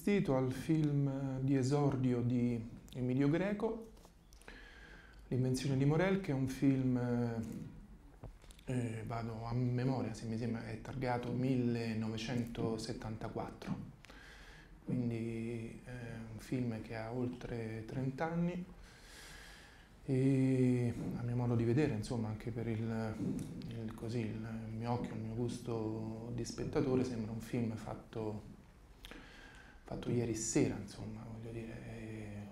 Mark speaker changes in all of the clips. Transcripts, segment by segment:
Speaker 1: assistito al film eh, di esordio di Emilio Greco, L'invenzione di Morel, che è un film, eh, eh vado a memoria se mi sembra, è targato 1974, quindi è eh, un film che ha oltre 30 anni e a mio modo di vedere, insomma, anche per il, il, così, il mio occhio, il mio gusto di spettatore, sembra un film fatto fatto ieri sera, insomma, voglio dire,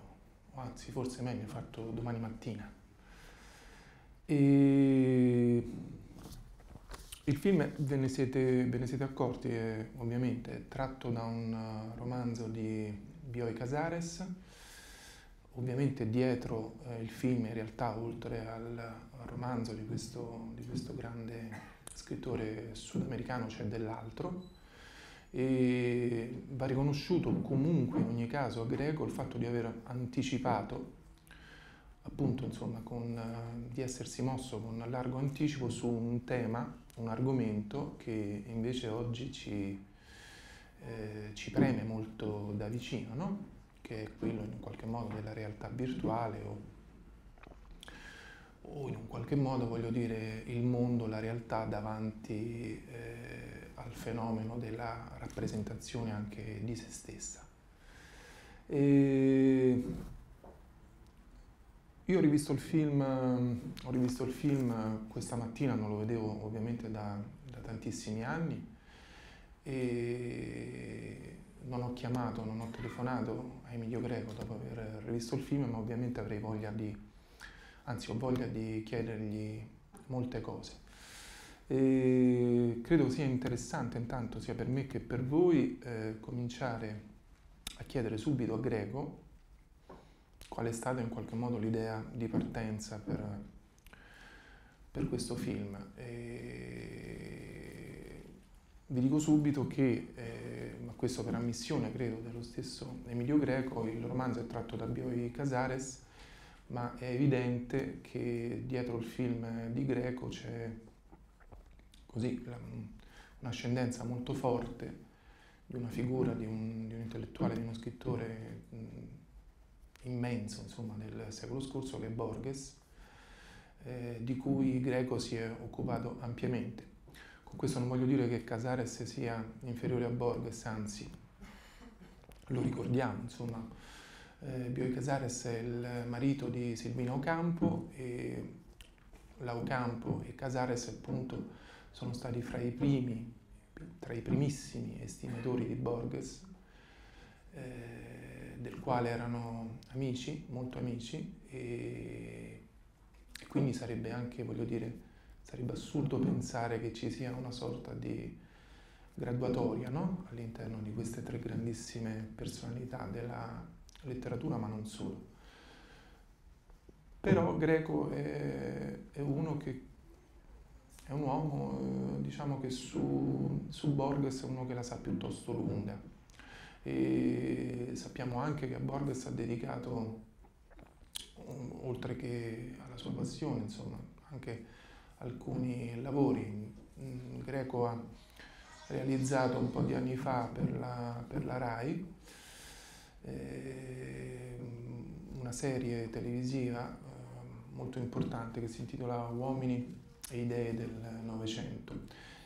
Speaker 1: o eh, anzi forse meglio, fatto domani mattina. E il film, ve ne siete, ve ne siete accorti, eh, ovviamente, è tratto da un eh, romanzo di Bioy Casares, ovviamente dietro eh, il film in realtà oltre al, al romanzo di questo, di questo, grande scrittore sudamericano c'è dell'altro e va riconosciuto comunque in ogni caso a Greco il fatto di aver anticipato, appunto insomma, con, eh, di essersi mosso con largo anticipo su un tema, un argomento che invece oggi ci, eh, ci preme molto da vicino, no? che è quello in qualche modo della realtà virtuale o o in un qualche modo voglio dire il mondo, la realtà davanti eh, al fenomeno della rappresentazione anche di se stessa. E io ho rivisto, film, ho rivisto, il film, questa mattina, non lo vedevo ovviamente da, da tantissimi anni e non ho chiamato, non ho telefonato a Emilio Greco dopo aver rivisto il film, ma ovviamente avrei voglia di, anzi ho voglia di chiedergli molte cose. E credo sia interessante intanto sia per me che per voi eh, cominciare a chiedere subito a Greco qual è stata in qualche modo l'idea di partenza per, per questo film. E vi dico subito che, eh, ma questo per ammissione credo dello stesso Emilio Greco, il romanzo è tratto da Bioi Casares, ma è evidente che dietro il film di Greco c'è così, un'ascendenza molto forte di una figura, di un, di un intellettuale, di uno scrittore mm, immenso insomma, del secolo scorso che è Borges, eh, di cui Greco si è occupato ampiamente. Con questo non voglio dire che Casares sia inferiore a Borges, anzi lo ricordiamo, insomma, eh, Bioy Casares è il marito di Silvina Ocampo e la Ocampo e Casares appunto sono stati fra i primi, tra i primissimi estimatori di Borges, eh, del quale erano amici, molto amici, e, e quindi sarebbe anche, voglio dire, sarebbe assurdo pensare che ci sia una sorta di graduatoria no? all'interno di queste tre grandissime personalità della letteratura, ma non solo. Però Greco è, è uno che è un uomo, eh, diciamo che su, su Borges è uno che la sa piuttosto lunga. E sappiamo anche che a Borges ha dedicato, mm, oltre che alla sua passione, insomma, anche alcuni lavori. Mm, Greco ha realizzato un po' di anni fa per la, per la RAI ehm, una serie televisiva eh, molto importante che si intitolava Uomini e idee del Novecento.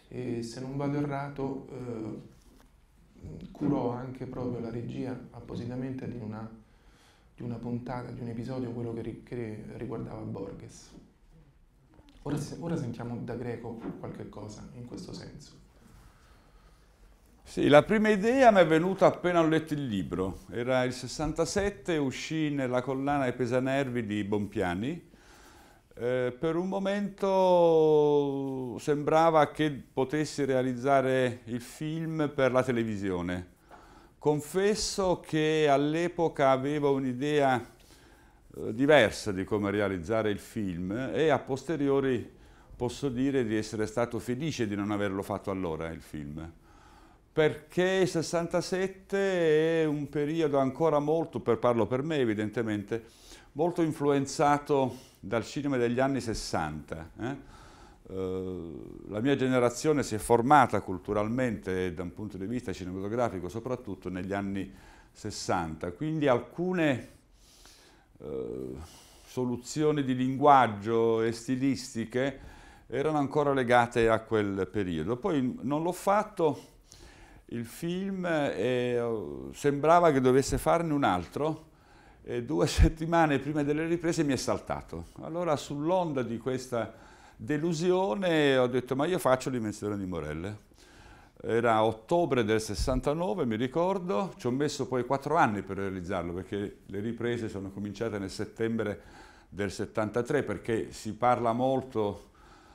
Speaker 1: E se non vado errato, eh, curò anche proprio la regia appositamente di una, di una puntata, di un episodio, quello che, ri, che riguardava Borges. Ora, ora sentiamo da Greco qualche cosa in questo senso.
Speaker 2: Sì, la prima idea mi è venuta appena ho letto il libro. Era il 67, uscì nella collana dei Pesanervi di Bompiani eh, per un momento sembrava che potessi realizzare il film per la televisione. Confesso che all'epoca avevo un'idea eh, diversa di come realizzare il film e a posteriori posso dire di essere stato felice di non averlo fatto allora il film perché il 67 è un periodo ancora molto, per parlo per me evidentemente, molto influenzato dal cinema degli anni 60. Eh. eh? la mia generazione si è formata culturalmente da un punto di vista cinematografico soprattutto negli anni 60, quindi alcune uh, soluzioni di linguaggio e stilistiche erano ancora legate a quel periodo. Poi non l'ho fatto il film e eh, sembrava che dovesse farne un altro, eh, due settimane prima delle riprese mi è saltato. Allora sull'onda di questa delusione ho detto ma io faccio l'invenzione di Morelle. Era ottobre del 69, mi ricordo, ci ho messo poi quattro anni per realizzarlo perché le riprese sono cominciate nel settembre del 73 perché si parla molto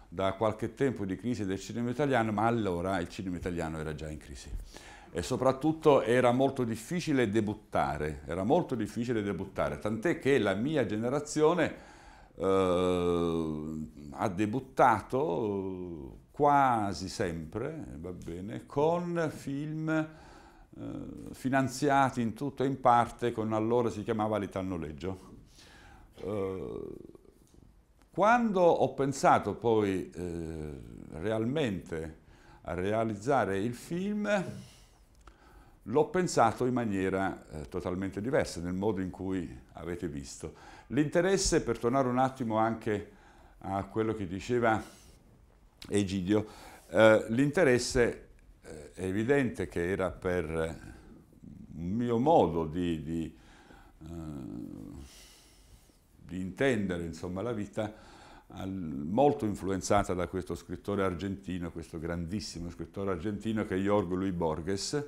Speaker 2: da qualche tempo di crisi del cinema italiano, ma allora il cinema italiano era già in crisi e soprattutto era molto difficile debuttare, era molto difficile debuttare, tant'è che la mia generazione eh, ha debuttato quasi sempre, va bene, con film eh, finanziati in tutto e in parte con allora si chiamava l'Italnoleggio. Eh, quando ho pensato poi eh, realmente a realizzare il film, L'ho pensato in maniera eh, totalmente diversa, nel modo in cui avete visto. L'interesse, per tornare un attimo anche a quello che diceva Egidio, eh, l'interesse eh, è evidente che era per eh, un mio modo di, di, eh, di intendere insomma, la vita, molto influenzata da questo scrittore argentino, questo grandissimo scrittore argentino che è Jorge Luis Borges,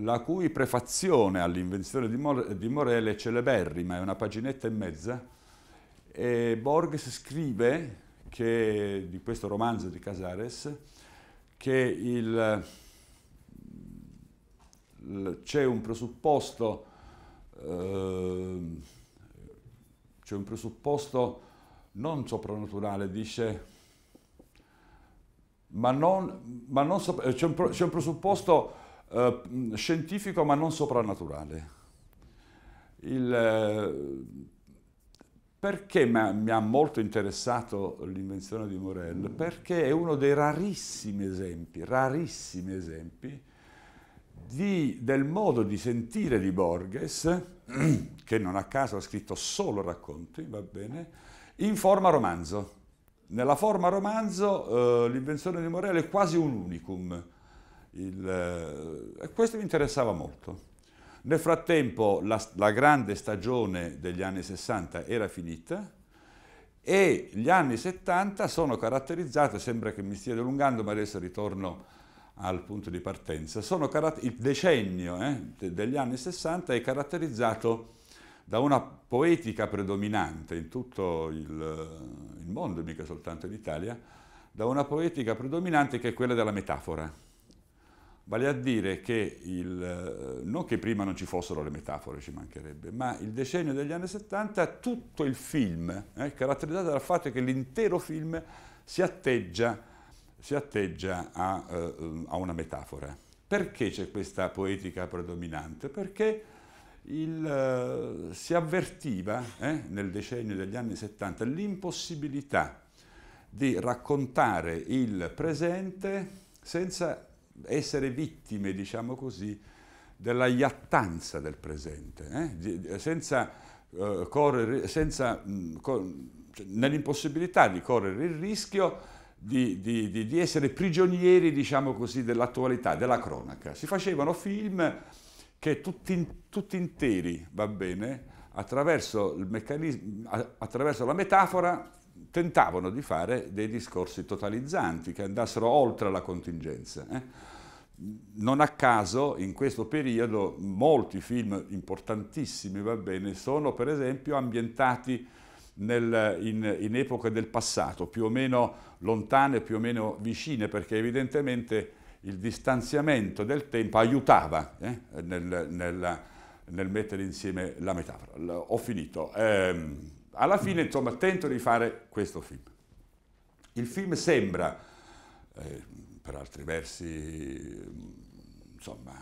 Speaker 2: la cui prefazione all'invenzione di, More di Morele è celeberrima, è una paginetta e mezza, e Borges scrive che, di questo romanzo di Casares che c'è un presupposto, eh, c'è un presupposto non soprannaturale, dice, ma non, ma non c'è un, un presupposto eh, scientifico ma non soprannaturale. Il, eh, perché mi ha molto interessato l'invenzione di Morel? Perché è uno dei rarissimi esempi, rarissimi esempi di, del modo di sentire di Borges, che non a caso ha scritto solo racconti, va bene, in forma romanzo. Nella forma romanzo eh, l'invenzione di Morel è quasi un unicum, il, eh, questo mi interessava molto. Nel frattempo la, la, grande stagione degli anni 60 era finita e gli anni 70 sono caratterizzati, sembra che mi stia dilungando ma adesso ritorno al punto di partenza, il decennio eh, degli anni 60 è caratterizzato da una poetica predominante in tutto il, il mondo, mica soltanto in Italia, da una poetica predominante che è quella della metafora Vale a dire che, il, eh, non che prima non ci fossero le metafore, ci mancherebbe, ma il decennio degli anni 70, tutto il film, è eh, caratterizzato dal fatto che l'intero film si atteggia, si atteggia a, eh, a, una metafora. Perché c'è questa poetica predominante? Perché il, eh, si avvertiva eh, nel decennio degli anni 70 l'impossibilità di raccontare il presente senza essere vittime, diciamo così, della iattanza del presente, eh? senza, eh, correre, senza mm, cioè, nell'impossibilità di correre il rischio di, di, di, di essere prigionieri, diciamo così, dell'attualità, della cronaca. Si facevano film che tutti, tutti interi, va bene, attraverso, attraverso la metafora tentavano di fare dei discorsi totalizzanti che andassero oltre la contingenza. Eh? Non a caso in questo periodo molti film importantissimi va bene, sono per esempio ambientati nel, in, in epoche del passato, più o meno lontane, più o meno vicine, perché evidentemente il distanziamento del tempo aiutava eh, nel, nel, nel, mettere insieme la metafora. Ho finito. Eh, alla fine, insomma, tento di fare questo film. Il film sembra, eh, per altri versi, mm, insomma,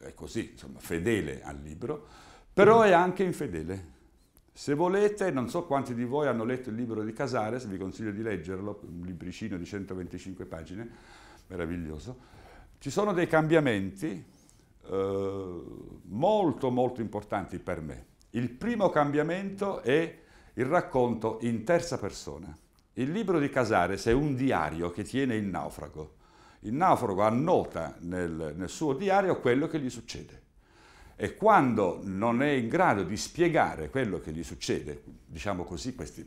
Speaker 2: è così, insomma, fedele al libro, però è anche infedele. Se volete, non so quanti di voi hanno letto il libro di Casares, vi consiglio di leggerlo, un libricino di 125 pagine, meraviglioso. Ci sono dei cambiamenti eh, molto molto importanti per me. Il primo cambiamento è il racconto in terza persona. Il libro di Casares è un diario che tiene il naufrago. Il naufrago annota nel, nel suo diario quello che gli succede e quando non è in grado di spiegare quello che gli succede, diciamo così, queste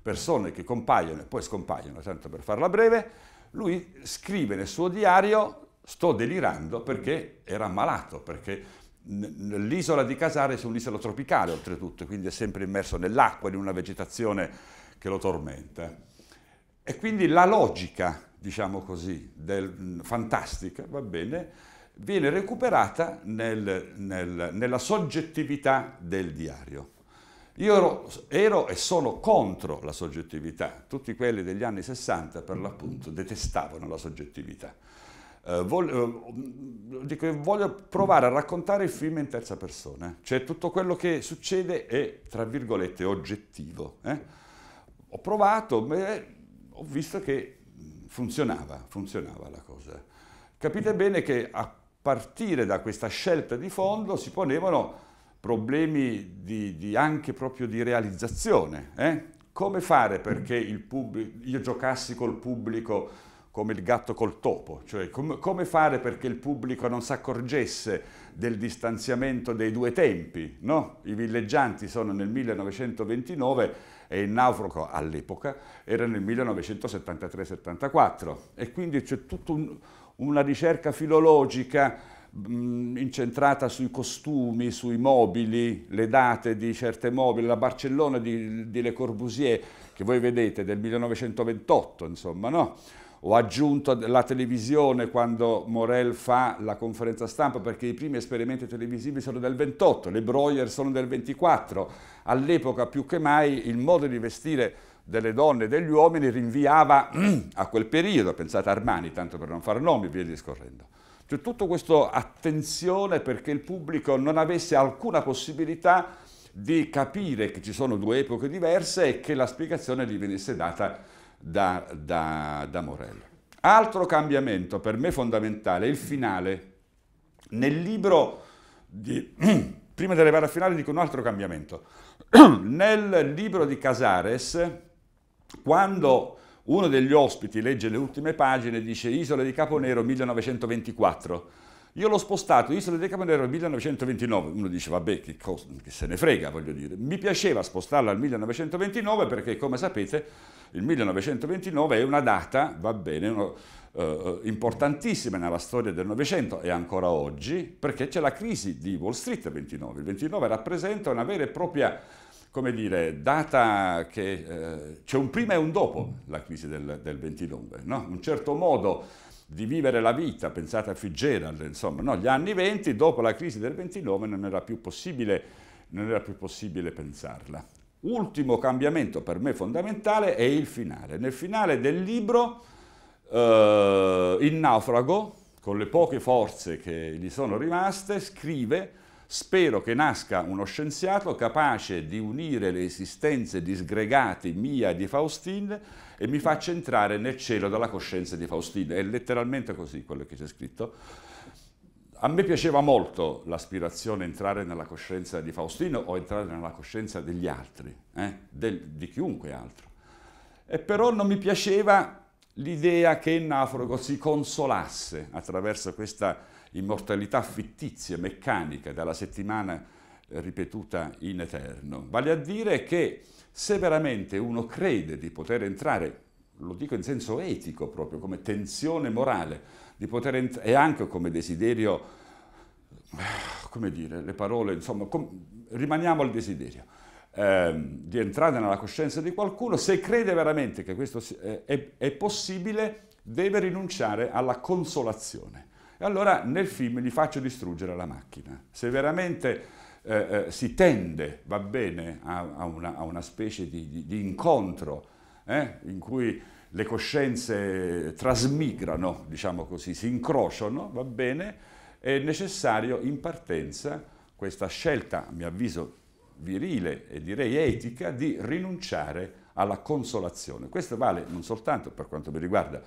Speaker 2: persone che compaiono e poi scompaiono, tanto per farla breve, lui scrive nel suo diario sto delirando perché era malato, perché L'isola di Casares è un'isola tropicale oltretutto, quindi è sempre immerso nell'acqua, in una vegetazione che lo tormenta. E quindi la logica, diciamo così, del, fantastica, va bene, viene recuperata nel, nel, nella soggettività del diario. Io ero, ero, e sono contro la soggettività, tutti quelli degli anni 60 per l'appunto detestavano la soggettività. Eh, voglio, eh, mm, dico, voglio, provare a raccontare il film in terza persona, cioè tutto quello che succede è, tra virgolette, oggettivo. Eh? Ho provato, beh, ho visto che mm, funzionava, funzionava la cosa. Capite bene che a partire da questa scelta di fondo si ponevano problemi di, di anche proprio di realizzazione. Eh? Come fare perché il pubblico, io giocassi col pubblico come il gatto col topo, cioè com come fare perché il pubblico non si accorgesse del distanziamento dei due tempi, no? I villeggianti sono nel 1929 e il naufrago all'epoca era nel 1973-74 e quindi c'è tutta un, una ricerca filologica mh, incentrata sui costumi, sui mobili, le date di certe mobili, la Barcellona di, di Le Corbusier che voi vedete del 1928, insomma, no? ho aggiunto la televisione quando Morel fa la conferenza stampa perché i primi esperimenti televisivi sono del 28, le Breuer sono del 24. All'epoca più che mai il modo di vestire delle donne e degli uomini rinviava mm, a quel periodo, pensate a Armani, tanto per non far nomi, via discorrendo. C'è tutto questo attenzione perché il pubblico non avesse alcuna possibilità di capire che ci sono due epoche diverse e che la spiegazione gli venisse data da, da, da Morel. Altro cambiamento per me fondamentale è il finale. Nel libro, di, prima di arrivare al finale dico un altro cambiamento, nel libro di Casares, quando uno degli ospiti legge le ultime pagine dice Isole di Caponero 1924, io l'ho spostato, Isola dei Campanelli al 1929, uno dice vabbè che, cosa, che se ne frega voglio dire, mi piaceva spostarla al 1929 perché come sapete il 1929 è una data, va bene, uno, eh, eh, importantissima nella storia del Novecento e ancora oggi, perché c'è la crisi di Wall Street del 29. Il 29 rappresenta una vera e propria, come dire, data che eh, c'è un prima e un dopo la crisi del, del 29. No? In un certo modo di vivere la vita, pensate a Fitzgerald, insomma, no? gli anni 20, dopo la crisi del 29 non era più possibile, era più possibile pensarla. Ultimo cambiamento per me fondamentale è il finale. Nel finale del libro eh, il naufrago, con le poche forze che gli sono rimaste, scrive Spero che nasca uno scienziato capace di unire le esistenze disgregate mia e di Faustin e mi faccia entrare nel cielo dalla coscienza di Faustina. È letteralmente così quello che c'è scritto. A me piaceva molto l'aspirazione entrare nella coscienza di Faustino o entrare nella coscienza degli altri, eh? Del, di chiunque altro. E però non mi piaceva l'idea che Ennafrogo si consolasse attraverso questa immortalità fittizia, meccanica, dalla settimana ripetuta in eterno. Vale a dire che se veramente uno crede di poter entrare, lo dico in senso etico proprio, come tensione morale, di poter e anche come desiderio, come dire, le parole, insomma, rimaniamo al desiderio, ehm, di entrare nella coscienza di qualcuno, se crede veramente che questo è, è possibile, deve rinunciare alla consolazione. E allora nel film gli faccio distruggere la macchina. Se veramente eh, eh, si tende, va bene, a, a, una, a una, specie di, di, di incontro eh, in cui le coscienze trasmigrano, diciamo così, si incrociano, va bene, è necessario in partenza questa scelta, a mio avviso, virile e direi etica, di rinunciare alla consolazione. Questo vale non soltanto per quanto mi riguarda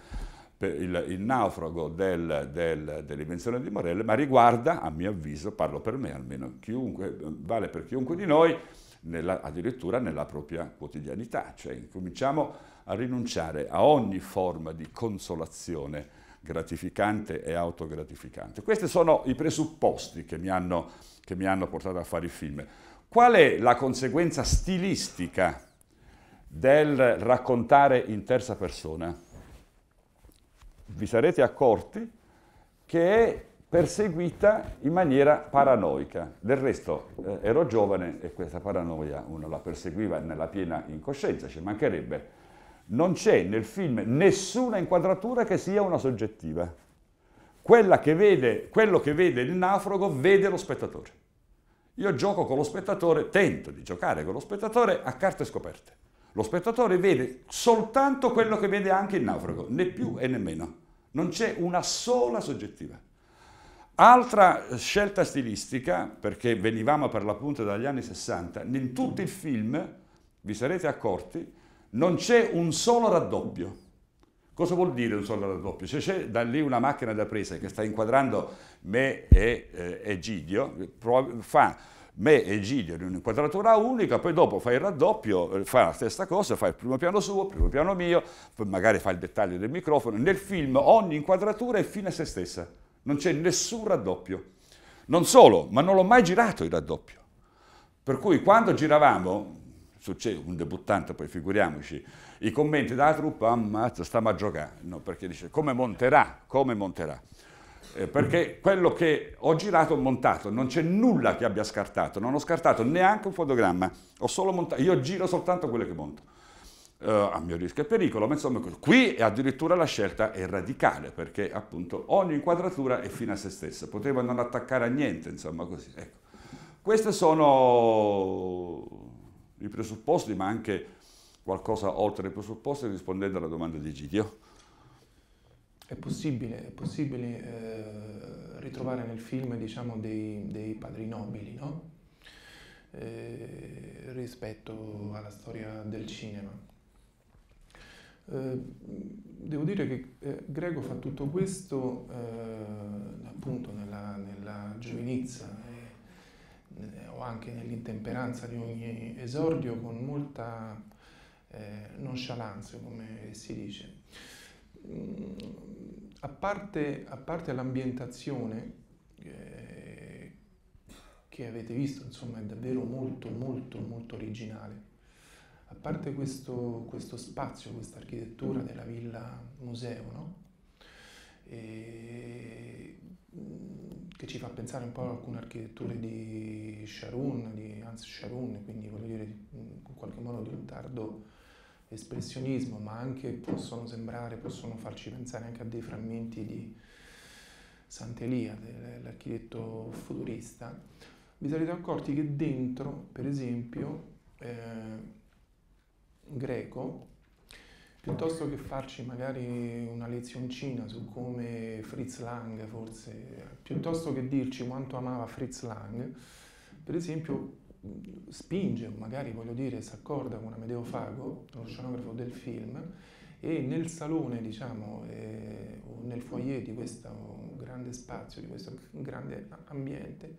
Speaker 2: il, il naufrago del, del, dell'invenzione di Morello, ma riguarda, a mio avviso, parlo per me almeno, chiunque, vale per chiunque di noi, nella, addirittura nella propria quotidianità. Cioè, cominciamo a rinunciare a ogni forma di consolazione gratificante e autogratificante. Questi sono i presupposti che mi hanno, che mi hanno portato a fare il film. Qual è la conseguenza stilistica del raccontare in terza persona? vi sarete accorti che è perseguita in maniera paranoica. Del resto eh, ero giovane e questa paranoia uno la perseguiva nella piena incoscienza, ci mancherebbe. Non c'è nel film nessuna inquadratura che sia una soggettiva. Che vede, quello che vede il naufrago vede lo spettatore. Io gioco con lo spettatore, tento di giocare con lo spettatore a carte scoperte. Lo spettatore vede soltanto quello che vede anche il naufrago, né più e né meno non c'è una sola soggettiva. Altra eh, scelta stilistica, perché venivamo per l'appunto dagli anni 60, in tutto il film, vi sarete accorti, non c'è un solo raddoppio. Cosa vuol dire un solo raddoppio? Se c'è da lì una macchina da presa che sta inquadrando me e eh, Egidio, fa me e Giglio in un'inquadratura unica, poi dopo fa il raddoppio, eh, fa la stessa cosa, fa il primo piano suo, il primo piano mio, poi magari fa il dettaglio del microfono. Nel film ogni inquadratura è fine a se stessa, non c'è nessun raddoppio. Non solo, ma non l'ho mai girato il raddoppio. Per cui quando giravamo, succede un debuttante, poi figuriamoci, i commenti dalla truppa, ammazza, stiamo a giocare, no, perché dice come monterà, come monterà eh, perché quello che ho girato ho montato, non c'è nulla che abbia scartato, non ho scartato neanche un fotogramma, ho solo montato, io giro soltanto quello che monto. Eh, a mio rischio e pericolo, ma insomma qui addirittura la scelta è radicale perché appunto ogni inquadratura è fine a se stessa, poteva non attaccare a niente, insomma così. Ecco. Questi sono i presupposti, ma anche qualcosa oltre i presupposti rispondendo alla domanda di Gidio
Speaker 1: è possibile, è possibile eh, ritrovare nel film diciamo, dei, dei, padri nobili no? eh, rispetto alla storia del cinema. Eh, devo dire che eh, Grego fa tutto questo eh, appunto nella, nella giovinezza o anche nell'intemperanza di ogni esordio con molta nonchalance, come si dice a parte, parte l'ambientazione, eh, che avete visto, insomma, è davvero molto, molto, molto originale. A parte questo, questo spazio, questa architettura della villa museo, no? e, mm, che ci fa pensare un po' a alcune architetture di Sharon, di Hans Sharon, quindi voglio dire in qualche modo di un tardo espressionismo, ma anche possono sembrare, possono farci pensare anche a dei frammenti di Sant'Elia, l'architetto futurista, vi sarete accorti che dentro, per esempio, eh, greco, piuttosto che farci magari una lezioncina su come Fritz Lang, forse, piuttosto che dirci quanto amava Fritz Lang, per esempio spinge, magari voglio dire, si accorda con Amedeo Fago, lo scenografo del film, e nel salone, diciamo, eh, nel foyer di questo grande spazio, di questo grande ambiente,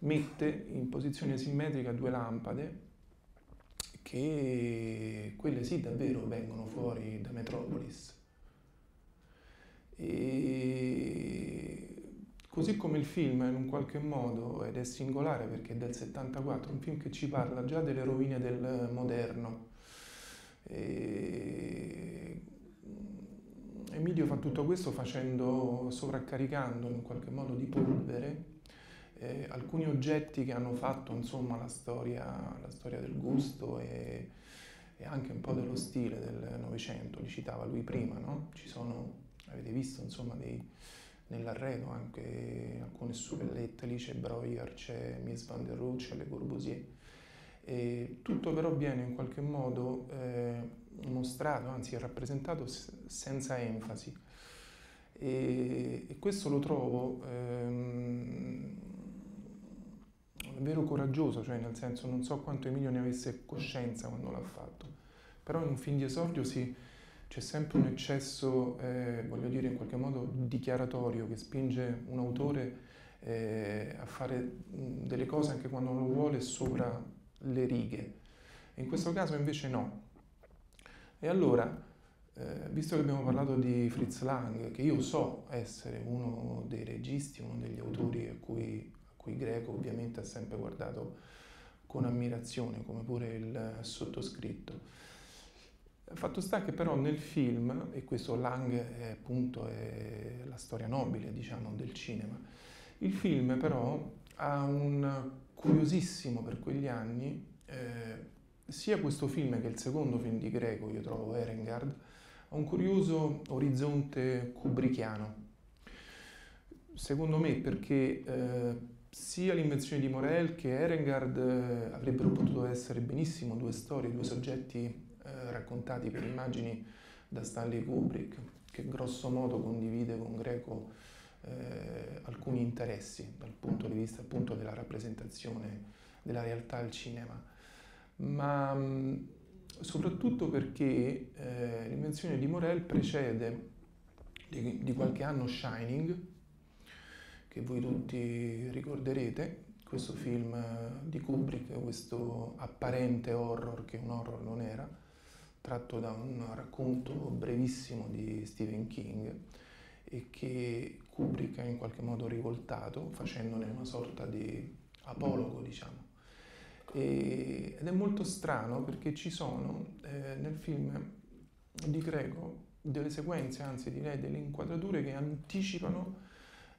Speaker 1: mette in posizione simmetrica due lampade che quelle sì davvero vengono fuori da Metropolis. E Così come il film in un qualche modo, ed è singolare perché è del 74, un film che ci parla già delle rovine del eh, moderno. E... Mm, Emilio fa tutto questo facendo, sovraccaricando in qualche modo di polvere eh, alcuni oggetti che hanno fatto insomma, la, storia, la storia del gusto e, e, anche un po' dello stile del Novecento, li citava lui prima, no? Ci sono, avete visto, insomma, dei nell'arredo anche alcune lì c'è Breuer, c'è Miss Van der Rohe, c'è Le Corbusier. E tutto però viene in qualche modo eh, mostrato, anzi rappresentato senza enfasi. E, e questo lo trovo ehm, davvero coraggioso, cioè nel senso non so quanto Emilio ne avesse coscienza quando l'ha fatto, però in un film di esordio si c'è sempre un eccesso, eh, voglio dire in qualche modo, dichiaratorio che spinge un autore eh, a fare delle cose anche quando non lo vuole sopra le righe. In questo caso invece no. E allora, eh, visto che abbiamo parlato di Fritz Lang, che io so essere uno dei registi, uno degli autori a cui, a cui Greco ovviamente ha sempre guardato con ammirazione, come pure il sottoscritto, Fatto sta che però nel film, e questo Lang è appunto è la storia nobile diciamo, del cinema, il film però ha un curiosissimo per quegli anni, eh, sia questo film che il secondo film di Greco, io trovo Erengard, ha un curioso orizzonte kubrickiano. Secondo me perché eh, sia l'invenzione di Morel che Erengard eh, avrebbero potuto essere benissimo due storie, due soggetti raccontati per immagini da Stanley Kubrick, che grosso modo condivide con Greco eh, alcuni interessi dal punto di vista appunto della rappresentazione della realtà al cinema, ma soprattutto perché eh, l'invenzione di Morel precede di, di qualche anno Shining, che voi tutti ricorderete, questo film di Kubrick, questo apparente horror che un horror non era, tratto da un racconto brevissimo di Stephen King e che Kubrick ha in qualche modo rivoltato facendone una sorta di apologo, diciamo. E, ed è molto strano perché ci sono eh, nel film di Greco delle sequenze, anzi direi delle inquadrature che anticipano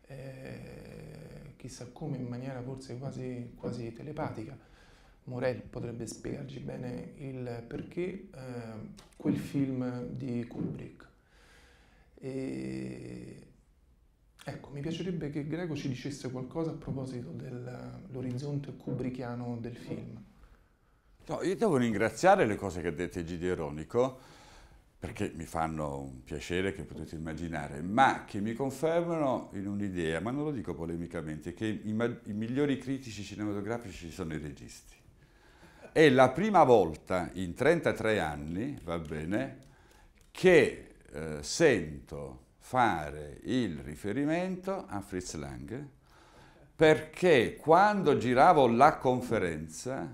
Speaker 1: eh, chissà come in maniera forse quasi, quasi telepatica Morel potrebbe spiegarci bene il perché eh, quel film di Kubrick. E... Ecco, mi piacerebbe che Greco ci dicesse qualcosa a proposito dell'orizzonte kubrickiano del film.
Speaker 2: No, io devo ringraziare le cose che ha detto Egidio Ironico, perché mi fanno un piacere che potete immaginare, ma che mi confermano in un'idea, ma non lo dico polemicamente, che i, i migliori critici cinematografici sono i registi è la prima volta in 33 anni, va bene, che eh, sento fare il riferimento a Fritz Lang perché quando giravo la conferenza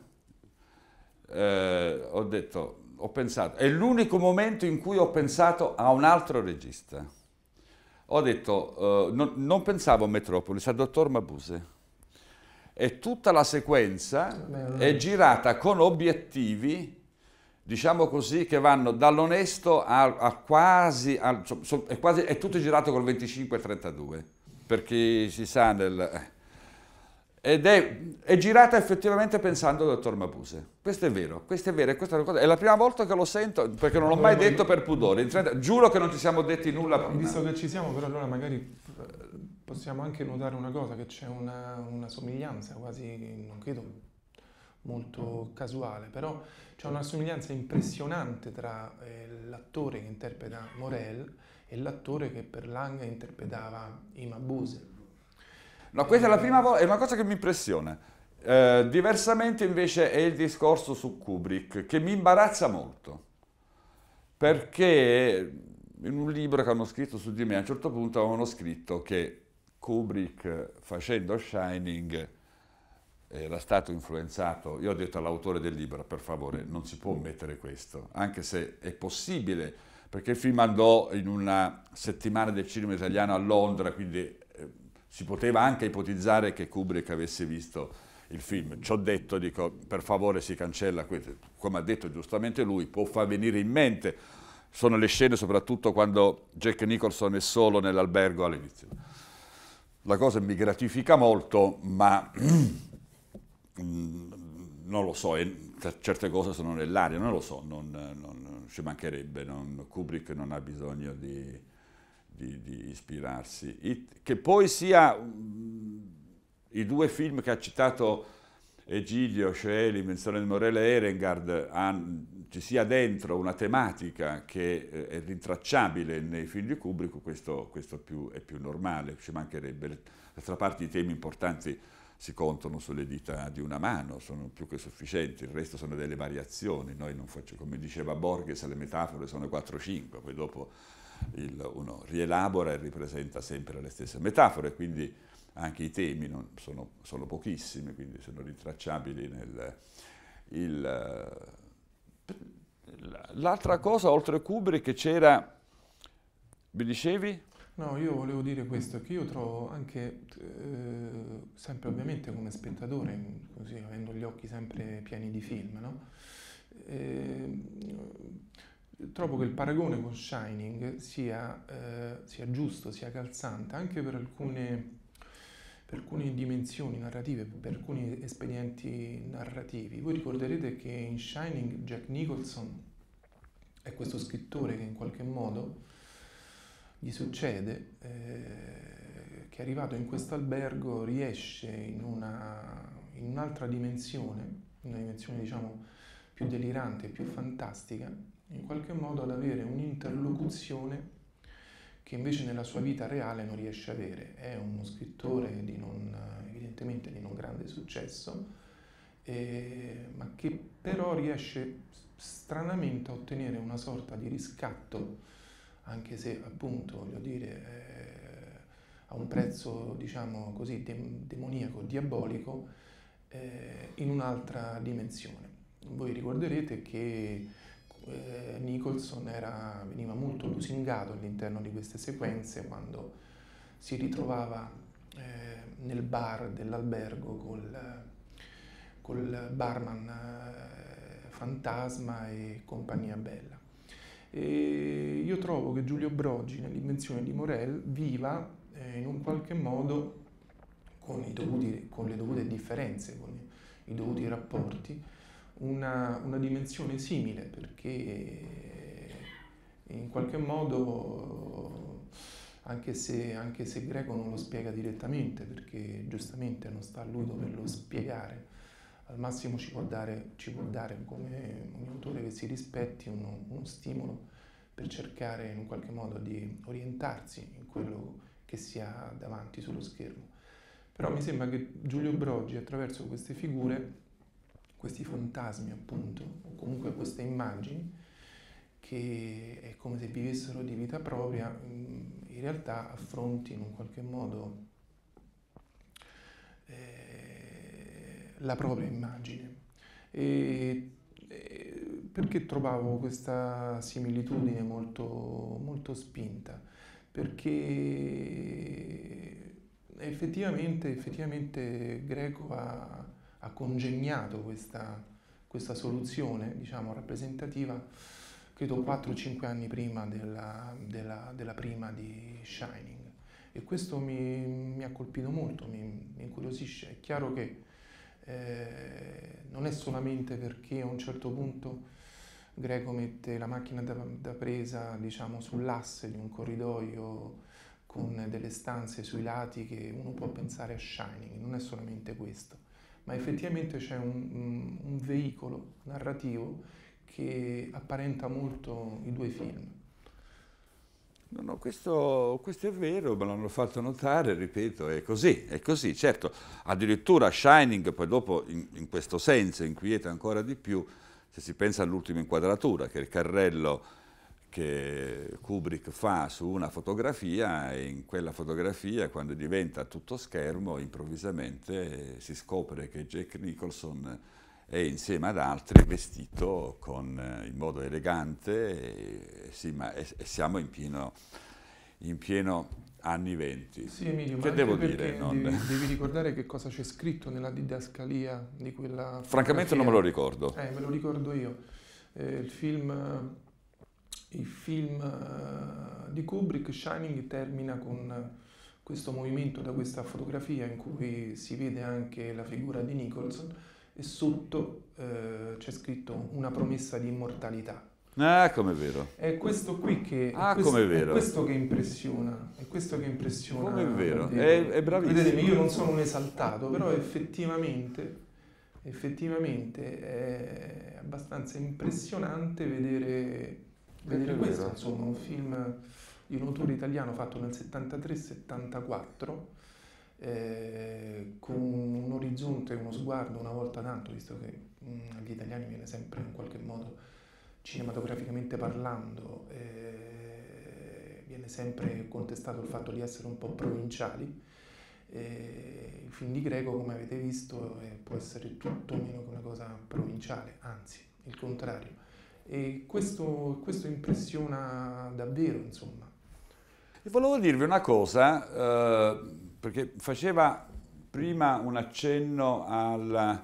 Speaker 2: eh, ho detto, ho pensato, è l'unico momento in cui ho pensato a un altro regista. Ho detto, eh, non, non pensavo a Metropolis, al dottor Mabuse e tutta la sequenza è girata con obiettivi diciamo così, che vanno dall'onesto a, a quasi, a, so, è quasi, è tutto girato col 25-32, per chi si sa nel... Ed è, è, girata effettivamente pensando al dottor Mabuse. Questo è vero, questo è vero, questa è, una cosa, è la prima volta che lo sento, perché non l'ho mai detto per pudore. giuro che non ci siamo detti nulla prima. Visto che
Speaker 1: ci siamo, però allora magari possiamo anche notare una cosa, che c'è una, una somiglianza quasi, non credo molto casuale, però c'è una somiglianza impressionante tra eh, l'attore che interpreta Morel e l'attore che per Lang interpretava Imabuse. No, questa è la prima volta, è
Speaker 2: una cosa che mi impressiona. Eh, diversamente invece è il discorso su Kubrick, che mi imbarazza molto, perché in un libro che hanno scritto su di me a un certo punto avevano scritto che Kubrick facendo Shining eh, era stato influenzato, io ho detto all'autore del libro, per favore, non si può mettere questo, anche se è possibile, perché il film andò in una settimana del cinema italiano a Londra, quindi eh, si poteva anche ipotizzare che Kubrick avesse visto il film. Ci ho detto, dico, per favore si cancella questo, come ha detto giustamente lui, può far venire in mente, sono le scene soprattutto quando Jack Nicholson è solo nell'albergo all'inizio la cosa mi gratifica molto, ma non lo so, certe cose sono nell'aria, non lo so, non, non, ci mancherebbe, non, Kubrick non ha bisogno di, di, di ispirarsi. It, che poi sia mm, i due film che ha citato Egidio, Scieli, Menzione del Morele e Erengard ci sia dentro una tematica che eh, è rintracciabile nei film di Kubrick, questo, questo più, è più normale, ci mancherebbe. D'altra parte i temi importanti si contano sulle dita di una mano, sono più che sufficienti, il resto sono delle variazioni, noi non facciamo, come diceva Borges, le metafore sono 4-5, poi dopo il, uno rielabora e ripresenta sempre le stesse metafore, quindi anche i temi non, sono, sono, pochissimi, quindi sono ritracciabili nel... Eh, l'altra cosa, oltre Kubrick, c'era... Mi dicevi? No, io volevo
Speaker 1: dire questo, che io trovo anche, eh, sempre ovviamente come spettatore, così avendo gli occhi sempre pieni di film, no? eh, trovo che il paragone con Shining sia, eh, sia giusto, sia calzante, anche per alcune per alcune dimensioni narrative, per alcuni espedienti narrativi. Voi ricorderete che in Shining Jack Nicholson è questo scrittore che in qualche modo gli succede, eh, che è arrivato in questo albergo, riesce in, una, in un'altra dimensione, una dimensione diciamo più delirante, più fantastica, in qualche modo ad avere un'interlocuzione che invece nella sua vita reale non riesce a avere. È uno scrittore di non, evidentemente di non grande successo, eh, ma che però riesce stranamente a ottenere una sorta di riscatto, anche se appunto, voglio dire, eh, a un prezzo, diciamo così, de- demoniaco, diabolico, eh, in un'altra dimensione. Voi ricorderete che eh, Nicholson era, veniva molto lusingato all'interno di queste sequenze quando si ritrovava eh, nel bar dell'albergo col, col barman eh, fantasma e compagnia bella. E io trovo che Giulio Broggi nell'invenzione di Morel viva eh, in un qualche modo con, dovuti, con le dovute differenze, con i dovuti rapporti, una, una dimensione simile perché in qualche modo, anche se, anche se Greco non lo spiega direttamente, perché giustamente non sta a lui doverlo spiegare, al massimo ci può dare, ci può dare come un autore che si rispetti uno, uno, stimolo per cercare in qualche modo di orientarsi in quello che si ha davanti sullo schermo. Però mi sembra che Giulio Broggi attraverso queste figure questi fantasmi appunto, o comunque queste immagini, che è come se vivessero di vita propria, in realtà affrontino in un qualche modo eh, la propria immagine. E, perché trovavo questa similitudine molto, molto spinta? Perché effettivamente, effettivamente Greco ha ha congegnato questa, questa soluzione diciamo, rappresentativa, credo 4-5 anni prima della, della, della, prima di Shining. E questo mi, mi ha colpito molto, mi, mi, incuriosisce. È chiaro che eh, non è solamente perché a un certo punto Greco mette la macchina da, da presa diciamo, sull'asse di un corridoio con delle stanze sui lati che uno può pensare a Shining, non è solamente questo ma effettivamente c'è un, un veicolo narrativo che apparenta molto i due film.
Speaker 2: No, no, questo, questo, è vero, me l'hanno fatto notare, ripeto, è così, è così, certo. Addirittura Shining, poi dopo in, in questo senso inquieta ancora di più, se si pensa all'ultima inquadratura, che è il carrello che Kubrick fa su una fotografia e in quella fotografia quando diventa tutto schermo improvvisamente si scopre che Jack Nicholson è insieme ad altri vestito con, eh, in modo elegante e, sì, ma, e, e siamo in pieno, in pieno, anni venti. Sì Emilio, che devo dire? Non... Devi, devi,
Speaker 1: ricordare che cosa c'è scritto nella didascalia di quella... Francamente non me lo ricordo. Eh, me lo ricordo io. Eh, il film il film eh, di Kubrick, Shining, termina con questo movimento da questa fotografia in cui si vede anche la figura di Nicholson e sotto eh, c'è scritto una promessa di immortalità.
Speaker 2: Ah, come vero.
Speaker 1: È questo qui che, ah, questo, come vero. È questo che impressiona. È questo che impressiona. Come vero, è, è bravissimo. Vedete, io non sono un esaltato, però effettivamente, effettivamente è abbastanza impressionante vedere vedere questo, insomma, un film di un autore italiano fatto nel 73-74, eh, con un orizzonte, uno sguardo, una volta tanto, visto che mh, mm, agli italiani viene sempre in qualche modo, cinematograficamente parlando, eh, viene sempre contestato il fatto di essere un po' provinciali. Eh, il film di Greco, come avete visto, eh, può essere tutto meno che una cosa provinciale, anzi, il contrario e questo, questo impressiona davvero, insomma.
Speaker 2: E volevo dirvi una cosa, eh, perché faceva prima un accenno al,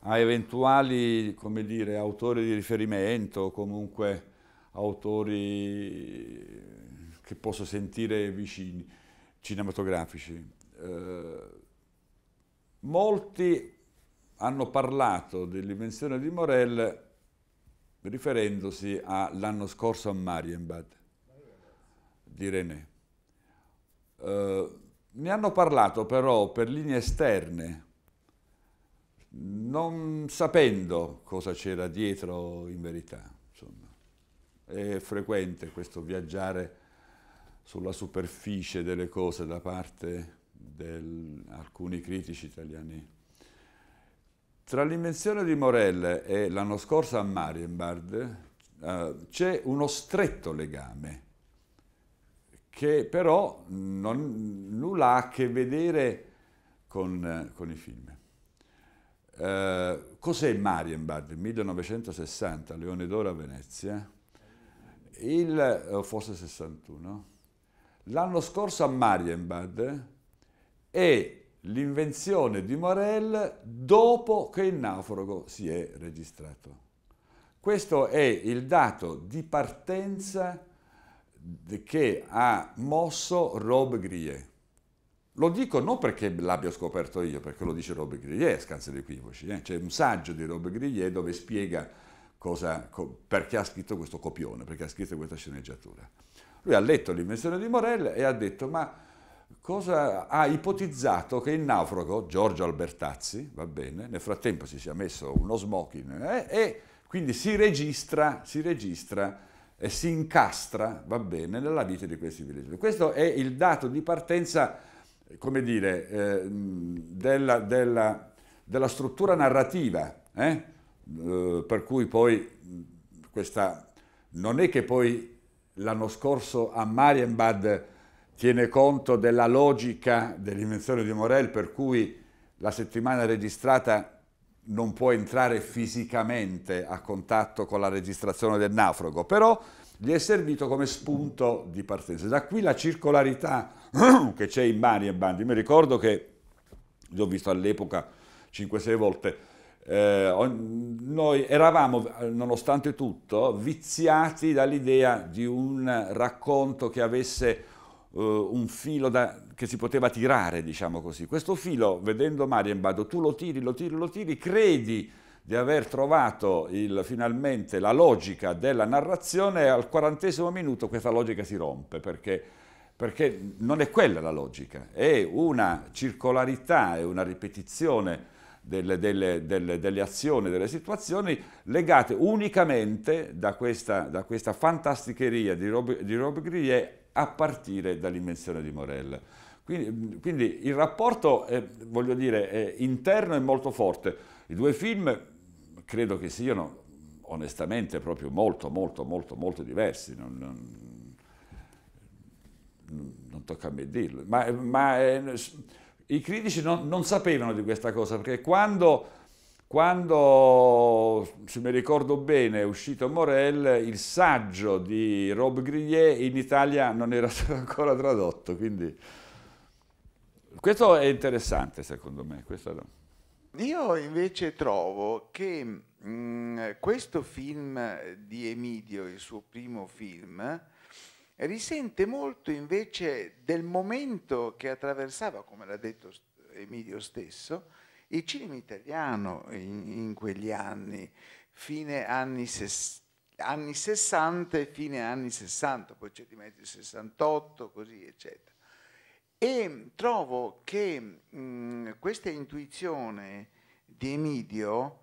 Speaker 2: a eventuali, come dire, autori di riferimento, comunque autori che posso sentire vicini, cinematografici. Eh, molti hanno parlato dell'invenzione di Morel riferendosi all'anno scorso a Marienbad di René. Uh, ne hanno parlato però per linee esterne, non sapendo cosa c'era dietro in verità. Insomma. È frequente questo viaggiare sulla superficie delle cose da parte di alcuni critici italiani tra l'invenzione di Morel e l'anno scorso a Marienbad eh, c'è uno stretto legame che però non, nulla ha a che vedere con, eh, con i film. Eh, cos'è Marienbad? 1960, Leone d'Oro a Venezia, il, eh, forse 61. L'anno scorso a Marienbad è l'invenzione di Morel dopo che il naufrago si è registrato. Questo è il dato di partenza che ha mosso Rob Grillet. Lo dico non perché l'abbia scoperto io, perché lo dice Rob Grillet, scansa di equivoci. Eh? C'è un saggio di Rob Grillet dove spiega cosa, co, perché ha scritto questo copione, perché ha scritto questa sceneggiatura. Lui ha letto l'invenzione di Morel e ha detto ma cosa ha ipotizzato che il naufrago, Giorgio Albertazzi, va bene, nel frattempo si sia messo uno smoking eh, e quindi si registra, si registra e si incastra, va bene, nella vita di questi villaggiatori. Questo è il dato di partenza, come dire, eh, della, della, della, struttura narrativa, eh? eh per cui poi questa... Non è che poi l'anno scorso a Marienbad tiene conto della logica dell'invenzione di Morel per cui la settimana registrata non può entrare fisicamente a contatto con la registrazione del naufrago, però gli è servito come spunto di partenza. Da qui la circolarità che c'è in mani e bandi. Mi ricordo che l'ho visto all'epoca 5-6 volte. Eh, noi eravamo, nonostante tutto, viziati dall'idea di un racconto che avesse uh, un filo da, che si poteva tirare, diciamo così. Questo filo, vedendo Marienbad, tu lo tiri, lo tiri, lo tiri, credi di aver trovato il, finalmente la logica della narrazione e al quarantesimo minuto questa logica si rompe perché, perché non è quella la logica, è una circolarità, è una ripetizione delle, delle, delle, delle, azioni, delle situazioni legate unicamente da questa, da questa fantasticheria di Rob, di Rob Grillet a partire dall'invenzione di Morel. Quindi, mm, quindi il rapporto, è, voglio dire, è interno è molto forte. I due film credo che siano onestamente proprio molto, molto, molto, molto diversi. Non, non, non tocca a me dirlo. Ma, ma eh, i critici non, non, sapevano di questa cosa, perché quando quando, se mi ricordo bene, è uscito Morel, il saggio di Rob Grillet in Italia non era stato ancora tradotto, quindi questo è interessante secondo me. Io invece trovo che mh, mm, questo
Speaker 3: film di Emidio, il suo primo film, risente molto invece del momento che attraversava, come l'ha detto Emidio stesso, il cinema italiano in, in quegli anni, fine anni, ses, anni 60 e fine anni 60, poi c'è di mezzo il 68, così eccetera. E trovo che mh, questa intuizione di Emidio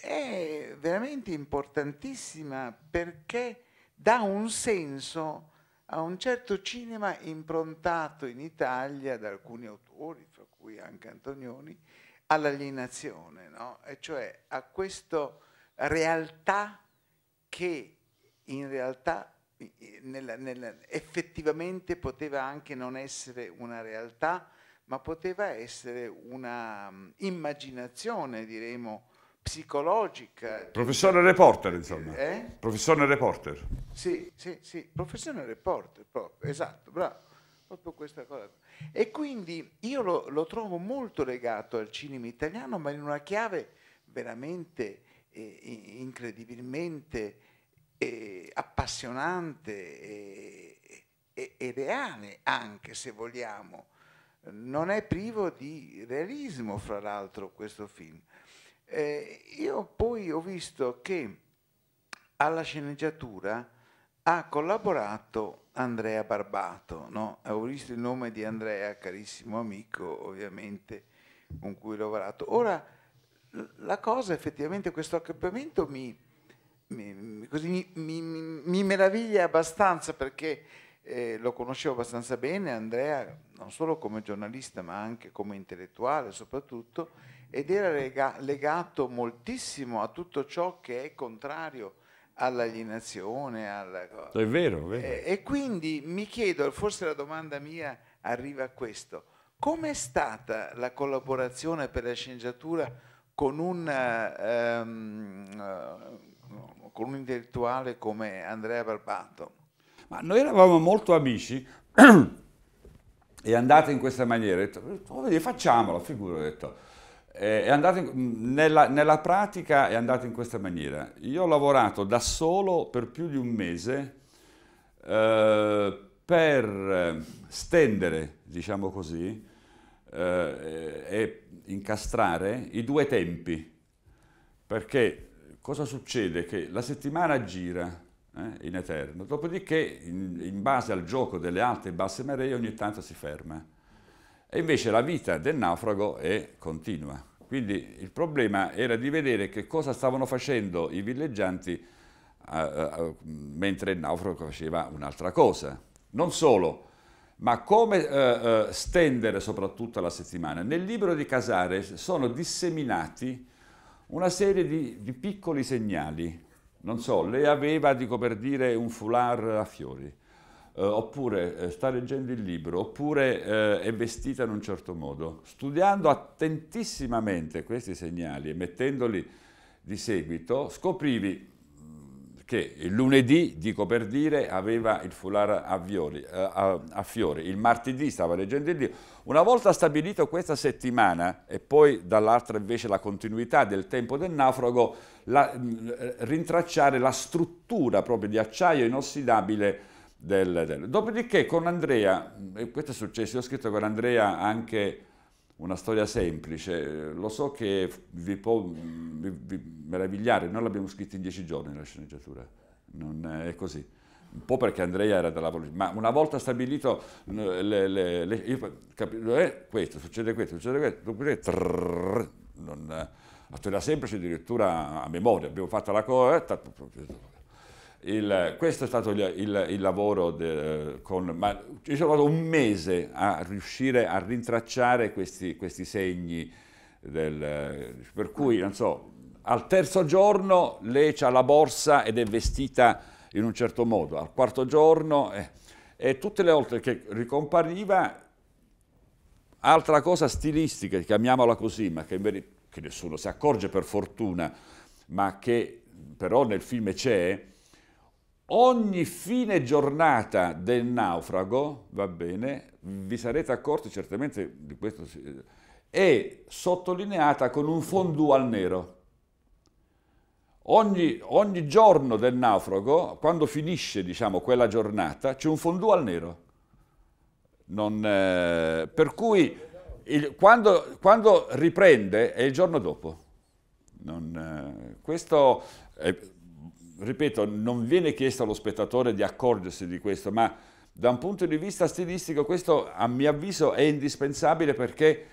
Speaker 3: è veramente importantissima perché dà un senso a un certo cinema improntato in Italia da alcuni autori, fra cui anche Antonioni, all'alienazione, no? e cioè a questa realtà che in realtà nella, nella, effettivamente poteva anche non essere una realtà, ma poteva essere un'immaginazione, mm, um, diremo, psicologica.
Speaker 2: Professore reporter, insomma. Eh? Professione reporter.
Speaker 3: Sì, sì, sì, professione reporter, proprio, esatto, bravo, proprio questa cosa. E quindi io lo, lo, trovo molto legato al cinema italiano, ma in una chiave veramente eh, incredibilmente eh, appassionante e, e, e, reale, anche se vogliamo. Non è privo di realismo, fra l'altro, questo film. Eh, io poi ho visto che alla sceneggiatura ha collaborato Andrea Barbato, no? avevo visto il nome di Andrea, carissimo amico ovviamente con cui ho lavorato. Ora la cosa effettivamente, questo accampamento mi, mi, così, mi, mi meraviglia abbastanza perché eh, lo conoscevo abbastanza bene, Andrea, non solo come giornalista ma anche come intellettuale soprattutto, ed era lega legato moltissimo a tutto ciò che è contrario all'alienazione. Alla... È vero, è vero. E, eh, e quindi mi chiedo, forse la domanda mia arriva a questo, com'è stata la collaborazione per la sceneggiatura con un, ehm, con un intellettuale
Speaker 2: come Andrea Barbato? Ma noi eravamo molto amici e andate in questa maniera, ho detto, oh, vedi, facciamolo, figura, ho detto è andato in, nella, nella, pratica è andato in questa maniera. Io ho lavorato da solo per più di un mese eh, per stendere, diciamo così, eh, e incastrare i due tempi. Perché cosa succede? Che la settimana gira eh, in eterno, dopodiché in, in base al gioco delle alte e basse maree ogni tanto si ferma. E invece la vita del naufrago è continua. Quindi il problema era di vedere che cosa stavano facendo i villeggianti a, eh, a, eh, mentre il naufrago faceva un'altra cosa. Non solo, ma come eh, eh, stendere soprattutto la settimana. Nel libro di Casares sono disseminati una serie di, di piccoli segnali. Non so, lei aveva, dico per dire, un foulard a fiori eh, oppure eh, sta leggendo il libro, oppure eh, è vestita in un certo modo, studiando attentissimamente questi segnali e mettendoli di seguito, scoprivi mm, che il lunedì, dico per dire, aveva il foulard a, violi, eh, a, a fiori, il martedì stava leggendo il libro. Una volta stabilito questa settimana e poi dall'altra invece la continuità del tempo del naufrago, la, mm, eh, rintracciare la struttura proprio di acciaio inossidabile del, del. Dopodiché con Andrea, e questo è successo, ho scritto con Andrea anche una storia semplice, lo so che vi può vi, vi meravigliare, noi l'abbiamo scritta in dieci giorni la sceneggiatura, non è così. Un po' perché Andrea era da lavoro, ma una volta stabilito, le, le, le, io, capito, eh, questo, succede questo, succede questo, dopodiché, trrr, non, la storia semplice addirittura a memoria, abbiamo fatto la cosa, eh, il, questo è stato il, il, il lavoro, de, con, ma ci sono stato un mese a riuscire a rintracciare questi, questi segni, del, per cui non so, al terzo giorno lei ha la borsa ed è vestita in un certo modo, al quarto giorno eh, e tutte le volte che ricompariva altra cosa stilistica, chiamiamola così, ma che, che nessuno si accorge per fortuna, ma che però nel film c'è, ogni fine giornata del naufrago, va bene, vi sarete accorti certamente di questo, è sottolineata con un fondù al nero. Ogni, ogni, giorno del naufrago, quando finisce diciamo, quella giornata, c'è un fondù al nero. Non, eh, per cui il, quando, quando, riprende è il giorno dopo. Non, eh, questo... Eh, ripeto, non viene chiesto allo spettatore di accorgersi di questo, ma da un punto di vista stilistico questo a mio avviso è indispensabile perché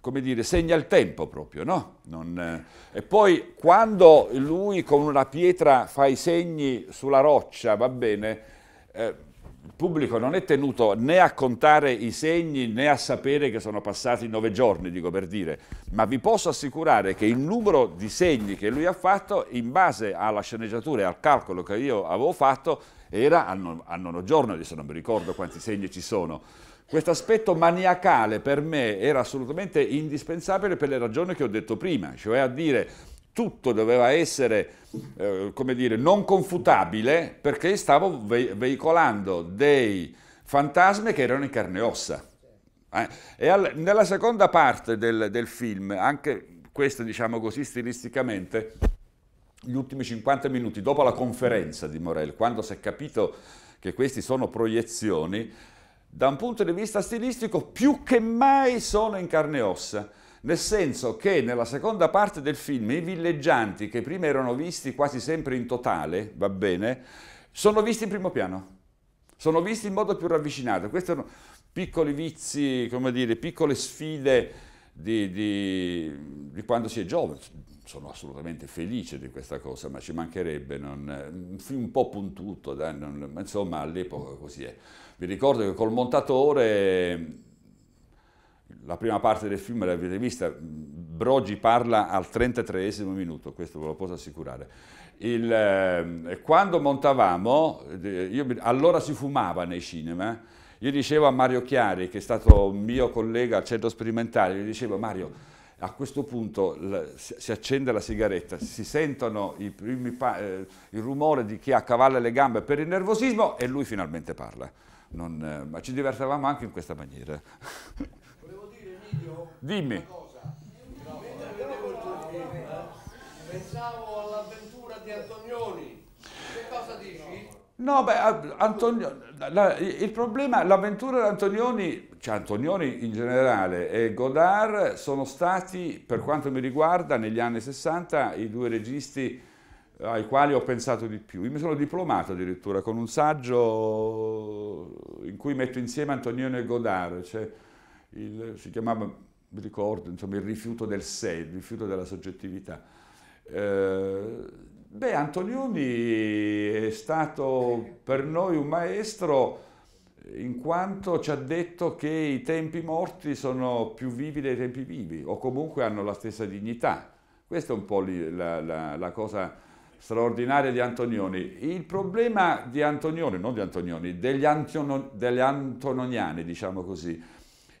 Speaker 2: come dire, segna il tempo proprio, no? Non, eh. E poi quando lui con una pietra fa i segni sulla roccia, va bene, eh, il pubblico non è tenuto né a contare i segni né a sapere che sono passati nove giorni, dico per dire, ma vi posso assicurare che il numero di segni che lui ha fatto, in base alla sceneggiatura e al calcolo che io avevo fatto, era a, non, al nono giorno, adesso non mi ricordo quanti segni ci sono. Questo aspetto maniacale per me era assolutamente indispensabile per le ragioni che ho detto prima, cioè a dire tutto doveva essere, eh, come dire, non confutabile perché stavo ve veicolando dei fantasmi che erano in carne e ossa. Eh? E al, nella seconda parte del, del film, anche questo diciamo così stilisticamente, gli ultimi 50 minuti dopo la conferenza di Morel, quando si è capito che queste sono proiezioni, da un punto di vista stilistico più che mai sono in carne e ossa nel senso che nella seconda parte del film i villeggianti, che prima erano visti quasi sempre in totale, va bene, sono visti in primo piano, sono visti in modo più ravvicinato. Questi sono piccoli vizi, come dire, piccole sfide di, di, di quando si è giovani. Sono assolutamente felice di questa cosa, ma ci mancherebbe, non, un film un po' puntuto, da, non, ma insomma all'epoca così è. Vi ricordo che col montatore la prima parte del film l'avete vista, Brogi parla al 33 esimo minuto, questo ve lo posso assicurare. Il, eh, quando montavamo, eh, io, allora si fumava nei cinema, eh. io dicevo a Mario Chiari, che è stato mio collega al centro sperimentale, gli dicevo Mario, a questo punto la, si, si accende la sigaretta, si sentono i primi eh, il rumore di chi accavalla le gambe per il nervosismo e lui finalmente parla. Non, eh, ma ci divertavamo anche in questa maniera. Dimmi.
Speaker 4: pensavo all'avventura di Antonioni. Che cosa
Speaker 2: dici? No, beh, Antonio, la, il problema, l'avventura di Antonioni, cioè Antonioni in generale e Godard sono stati, per quanto mi riguarda, negli anni 60 i due registi eh, ai quali ho pensato di più. Io mi sono diplomato addirittura con un saggio in cui metto insieme Antonioni e Godard, cioè il, si chiamava, mi ricordo, insomma, il rifiuto del sé, il rifiuto della soggettività. Eh, beh, Antonioni è stato per noi un maestro in quanto ci ha detto che i tempi morti sono più vivi dei tempi vivi o comunque hanno la stessa dignità. Questa è un po' la, la, la cosa straordinaria di Antonioni. Il problema di Antonioni, non di Antonioni, degli, Antono, degli antononiani, diciamo così,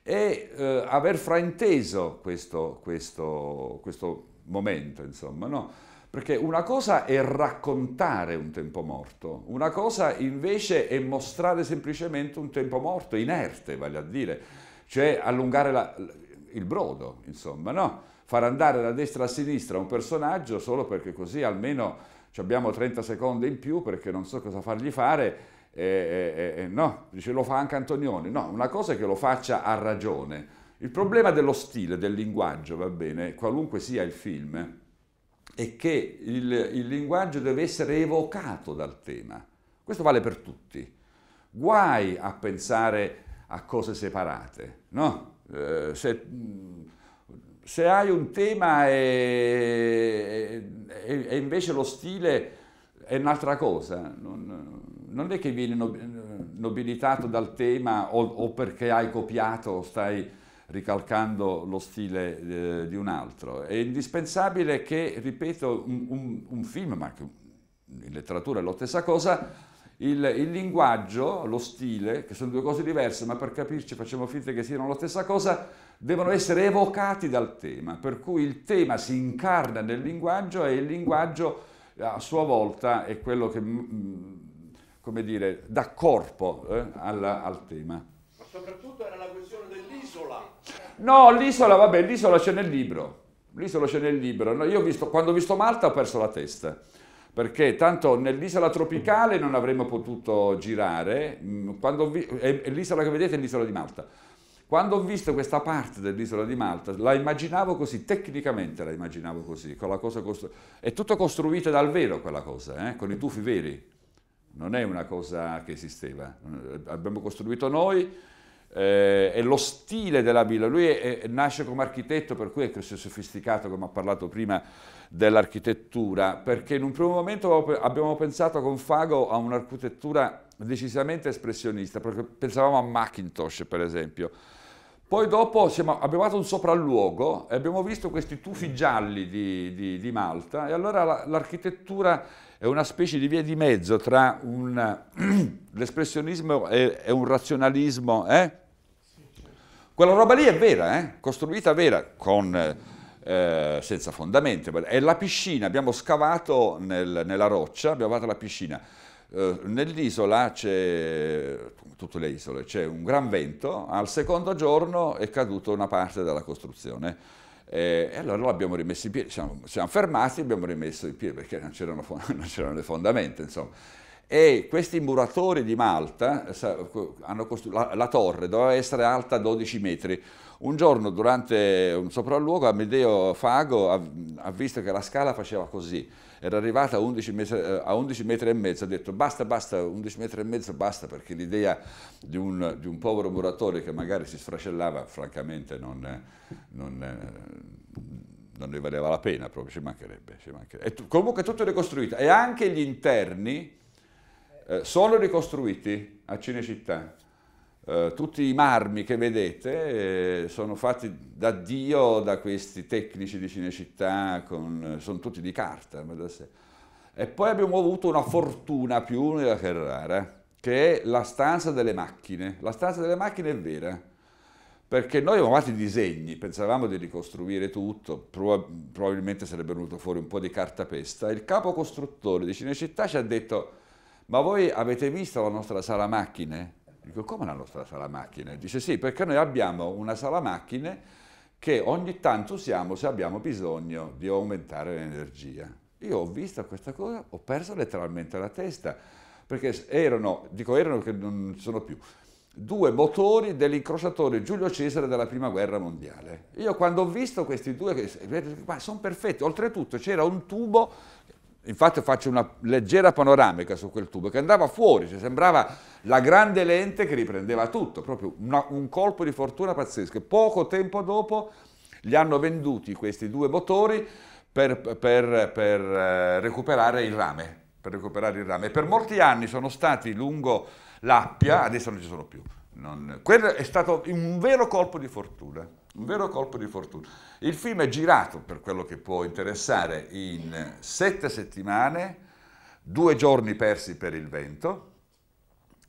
Speaker 2: e eh, aver frainteso questo, questo, questo momento, insomma, no? Perché una cosa è raccontare un tempo morto, una cosa invece è mostrare semplicemente un tempo morto, inerte, vale a dire, cioè allungare la, il brodo, insomma, no? Far andare da destra a sinistra un personaggio solo perché così almeno abbiamo 30 secondi in più perché non so cosa fargli fare eh, eh, no, dice lo fa anche Antonioni, no, una cosa è che lo faccia a ragione. Il problema dello stile, del linguaggio, va bene, qualunque sia il film, è che il, il linguaggio deve essere evocato dal tema. Questo vale per tutti. Guai a pensare a cose separate, no? Eh, se, se, hai un tema e, e, e, invece lo stile è un'altra cosa, non, non è che vieni nobilitato dal tema o, o perché hai copiato o stai ricalcando lo stile eh, di un altro. È indispensabile che, ripeto, un, un, un film, ma che in letteratura è la stessa cosa, il, il, linguaggio, lo stile, che sono due cose diverse, ma per capirci facciamo finta che siano la stessa cosa, devono essere evocati dal tema, per cui il tema si incarna nel linguaggio e il linguaggio a sua volta è quello che mh, mm, come dire, da corpo eh, alla, al tema. Ma soprattutto era la questione dell'isola. No, l'isola, vabbè, l'isola c'è nel libro. L'isola c'è nel libro. No, io ho visto, quando ho visto Malta ho perso la testa perché tanto nell'isola tropicale non avremmo potuto girare, mm, vi, l'isola che vedete è l'isola di Malta. Quando ho visto questa parte dell'isola di Malta, la immaginavo così, tecnicamente la immaginavo così, con la cosa costru- è tutto costruito dal vero quella cosa, eh? con i tufi veri non è una cosa che esisteva, abbiamo costruito noi, eh, è lo stile della villa, lui è, è, nasce come architetto, per cui è così sofisticato come ha parlato prima dell'architettura, perché in un primo momento abbiamo pensato con Fago a un'architettura decisamente espressionista, perché pensavamo a Macintosh per esempio, poi dopo siamo, abbiamo fatto un sopralluogo e abbiamo visto questi tufi gialli di, di, di Malta e allora l'architettura è una specie di via di mezzo tra l'espressionismo e, e, un razionalismo. Eh? Quella roba lì è vera, eh? costruita vera, con, eh, senza fondamenti. È la piscina, abbiamo scavato nel, nella roccia, abbiamo fatto la piscina. Eh, nell'isola c'è, tutte le isole, c'è un gran vento, al secondo giorno è caduta una parte della costruzione eh, e allora l'abbiamo rimesso in piedi, siamo, siamo fermati e abbiamo rimesso in piedi perché non c'erano, non c'erano le fondamenta, insomma. E questi muratori di Malta eh, hanno costruito la, la torre, doveva essere alta 12 metri, un giorno durante un sopralluogo Amedeo Fago ha, ha visto che la scala faceva così, era arrivata a 11, metri, eh, a 11 metri e mezzo, ha detto basta, basta, 11 metri e mezzo basta, perché l'idea di un, di un povero muratore che magari si sfracellava francamente non, eh, non eh, non ne valeva la pena proprio, ci mancherebbe. Ci mancherebbe. Tu, comunque tutto è ricostruito e anche gli interni eh, sono ricostruiti a Cinecittà. Eh, tutti i marmi che vedete eh, sono fatti da Dio, da questi tecnici di Cinecittà, con, sono tutti di carta. E poi abbiamo avuto una fortuna più unica che rara, che è la stanza delle macchine. La stanza delle macchine è vera, perché noi avevamo fatto i disegni, pensavamo di ricostruire tutto, probabilmente sarebbe venuto fuori un po' di cartapesta. Il capo costruttore di Cinecittà ci ha detto, ma voi avete visto la nostra sala macchine? Dico, come la nostra sala macchine? Dice, sì, perché noi abbiamo una sala macchine che ogni tanto usiamo se abbiamo bisogno di aumentare l'energia. Io ho visto questa cosa, ho perso letteralmente la testa, perché erano, dico erano che non sono più, due motori dell'incrociatore Giulio Cesare della Prima Guerra Mondiale. Io quando ho visto questi due, ma sono perfetti, oltretutto c'era un tubo infatti faccio una leggera panoramica su quel tubo, che andava fuori, cioè sembrava la grande lente che riprendeva tutto, proprio una, un colpo di fortuna pazzesco. Poco tempo dopo gli hanno venduti questi due motori per, per, per eh, recuperare il rame, per recuperare il rame. Per molti anni sono stati lungo l'Appia, adesso non ci sono più. Non, quello è stato un vero colpo di fortuna un vero colpo di fortuna. Il film è girato, per quello che può interessare, in sette settimane, due giorni persi per il vento,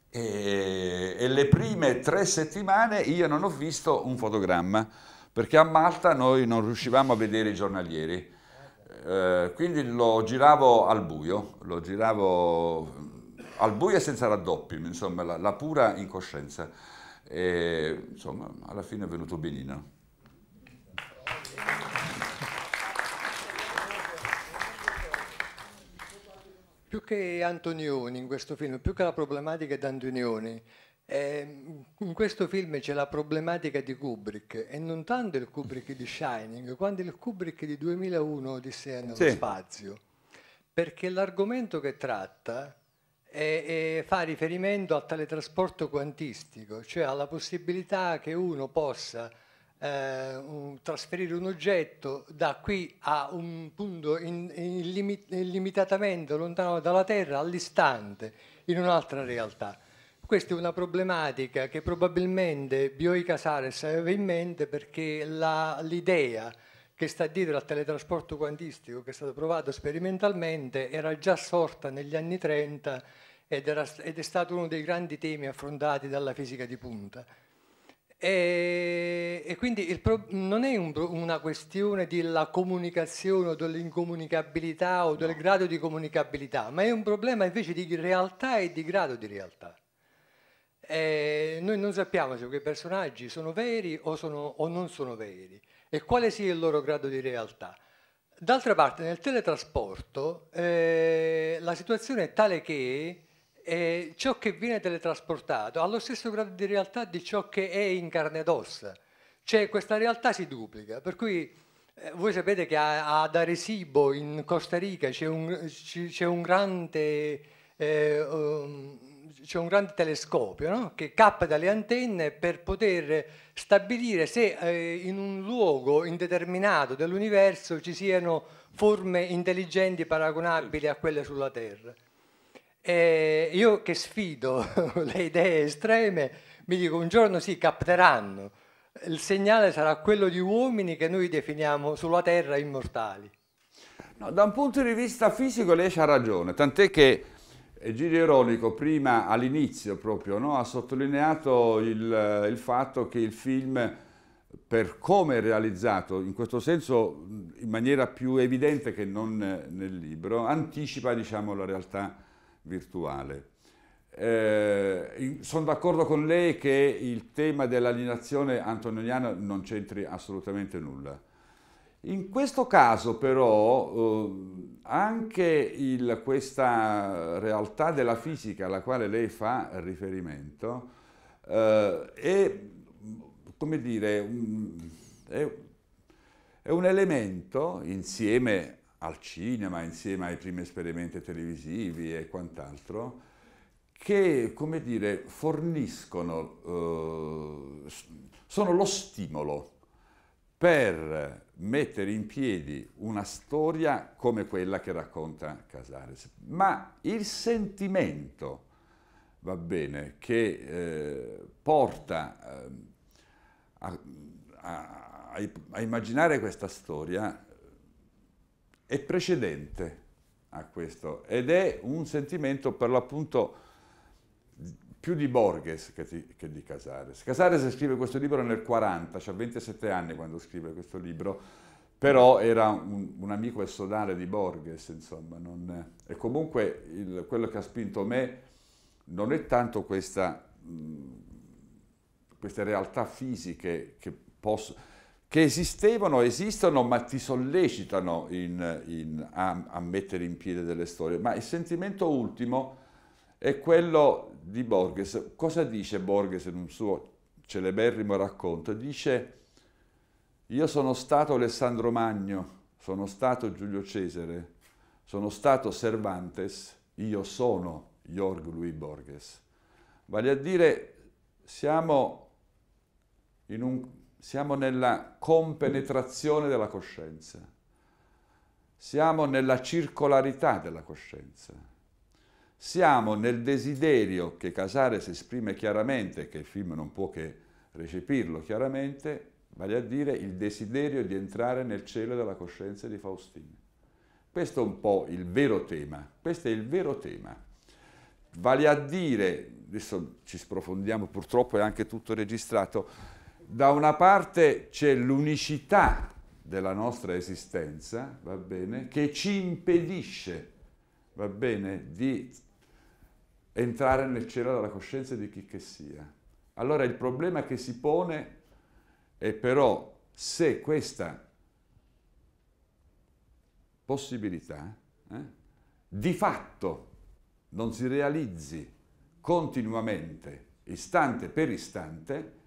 Speaker 2: e, e le prime tre settimane io non ho visto un fotogramma, perché a Malta noi non riuscivamo a vedere i giornalieri. Eh, quindi lo giravo al buio, lo giravo mm, al buio e senza raddoppi, insomma, la, la pura incoscienza. E, insomma, alla fine è venuto benino.
Speaker 4: Più che Antonioni in questo film, più che la problematica di Antonioni, eh, in questo film c'è la problematica di Kubrick e non tanto il Kubrick di Shining, quanto il Kubrick di 2001 Odissea nello sì. spazio, perché l'argomento che tratta e, e fa riferimento al teletrasporto quantistico, cioè alla possibilità che uno possa eh, un, trasferire un oggetto da qui a un punto in, in limit, illimitatamente lontano dalla Terra all'istante in un'altra realtà. Questa è una problematica che probabilmente Bioi Casares aveva in mente perché l'idea che sta dietro al teletrasporto quantistico che è stato provato sperimentalmente era già sorta negli anni 30 ed, era, ed è stato uno dei grandi temi affrontati dalla fisica di punta. E, e quindi pro, non è un, una questione della comunicazione o dell'incomunicabilità o del no. grado di comunicabilità, ma è un problema invece di realtà e di grado di realtà. E noi non sappiamo se quei personaggi sono veri o, sono, o non sono veri e quale sia il loro grado di realtà. D'altra parte, nel teletrasporto eh, la situazione è tale che eh, ciò che viene teletrasportato ha lo stesso grado di realtà di ciò che è in carne ed ossa, cioè questa realtà si duplica, per cui eh, voi sapete che ad Arecibo in Costa Rica c'è un, un, grande... Eh, um, c'è un grande telescopio no? che cappa dalle antenne per poter stabilire se eh, in un luogo indeterminato dell'universo ci siano forme intelligenti paragonabili a quelle sulla Terra. E io che sfido le idee estreme, mi dico un giorno sì, capteranno, il segnale sarà quello di uomini che noi definiamo sulla Terra immortali.
Speaker 2: No, da un punto di vista fisico lei ha ragione, tant'è che Gigi Erolico prima all'inizio proprio no, ha sottolineato il, il, fatto che il film per come è realizzato, in questo senso in maniera più evidente che non nel libro, anticipa diciamo, la realtà virtuale. Eh, sono d'accordo con lei che il tema dell'alienazione antoniniana non c'entri assolutamente nulla. In questo caso però eh, anche il, questa realtà della fisica alla quale lei fa riferimento eh, è, dire, un, è, è un elemento insieme al cinema, insieme ai primi esperimenti televisivi e quant'altro, che, come dire, forniscono, eh, sono lo stimolo per mettere in piedi una storia come quella che racconta Casares. Ma il sentimento, va bene, che eh, porta eh, a, a, a immaginare questa storia eh, è precedente a questo ed è un sentimento per l'appunto più di Borges che, ti, che, di Casares. Casares scrive questo libro nel 40, cioè 27 anni quando scrive questo libro, però era un, un amico e solare di Borges, insomma. Non, e comunque il, quello che ha spinto me non è tanto questa, mh, queste realtà fisiche che, posso, che esistevano, esistono, ma ti sollecitano in, in, a, a mettere in piedi delle storie, ma il sentimento ultimo è quello di Borges, cosa dice Borges in un suo celeberrimo racconto? Dice, io sono stato Alessandro Magno, sono stato Giulio Cesare, sono stato Cervantes, io sono Jorg Louis Borges. Vale a dire, siamo, un, siamo nella compenetrazione della coscienza, siamo nella circolarità della coscienza siamo nel desiderio che Casares esprime chiaramente, che il film non può che recepirlo chiaramente, vale a dire il desiderio di entrare nel cielo della coscienza di Faustino. Questo è un po' il vero tema, questo è il vero tema. Vale a dire, adesso ci sprofondiamo, purtroppo è anche tutto registrato, da una parte c'è l'unicità della nostra esistenza, va bene, che ci impedisce, va bene, di entrare nel cielo della coscienza di chi che sia. Allora il problema che si pone è però se questa possibilità eh, di fatto non si realizzi continuamente, istante per istante,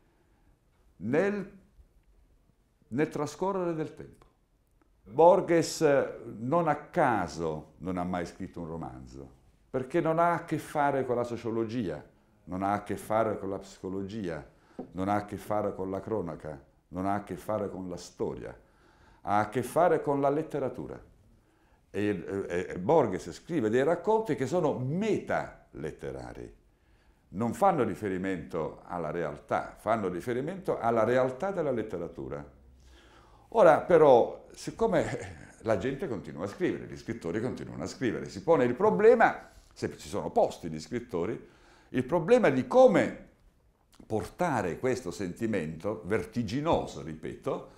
Speaker 2: nel, nel trascorrere del tempo. Borges eh, non a caso non ha mai scritto un romanzo, perché non ha a che fare con la sociologia, non ha a che fare con la psicologia, non ha a che fare con la cronaca, non ha a che fare con la storia, ha a che fare con la letteratura. E, e, e Borges scrive dei racconti che sono metaletterari, non fanno riferimento alla realtà, fanno riferimento alla realtà della letteratura. Ora però, siccome la gente continua a scrivere, gli scrittori continuano a scrivere, si pone il problema se si sono posti gli scrittori, il problema di come portare questo sentimento, vertiginoso, ripeto,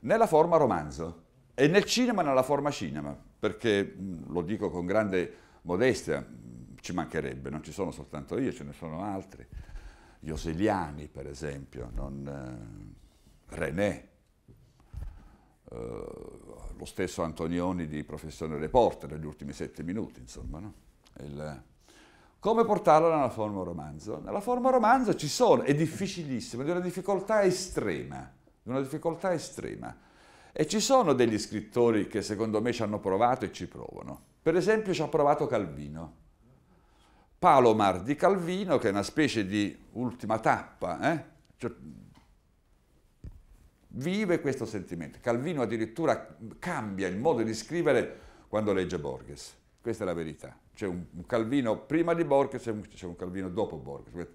Speaker 2: nella forma romanzo e nel cinema nella forma cinema, perché lo dico con grande modestia, ci mancherebbe, non ci sono soltanto io, ce ne sono altri, gli Oseliani per esempio, non, eh, René, eh, lo stesso Antonioni di Professione Reporter negli ultimi sette minuti, insomma, no? il, come portarlo nella forma romanzo? Nella forma romanzo ci sono, è difficilissimo, è di una difficoltà estrema, di una difficoltà estrema. E ci sono degli scrittori che secondo me ci hanno provato e ci provano. Per esempio ci ha provato Calvino. Palomar di Calvino, che è una specie di ultima tappa, eh? cioè, vive questo sentimento. Calvino addirittura cambia il modo di scrivere quando legge Borges. Questa è la verità c'è un, un Calvino prima di Borges e c'è un Calvino dopo Borges.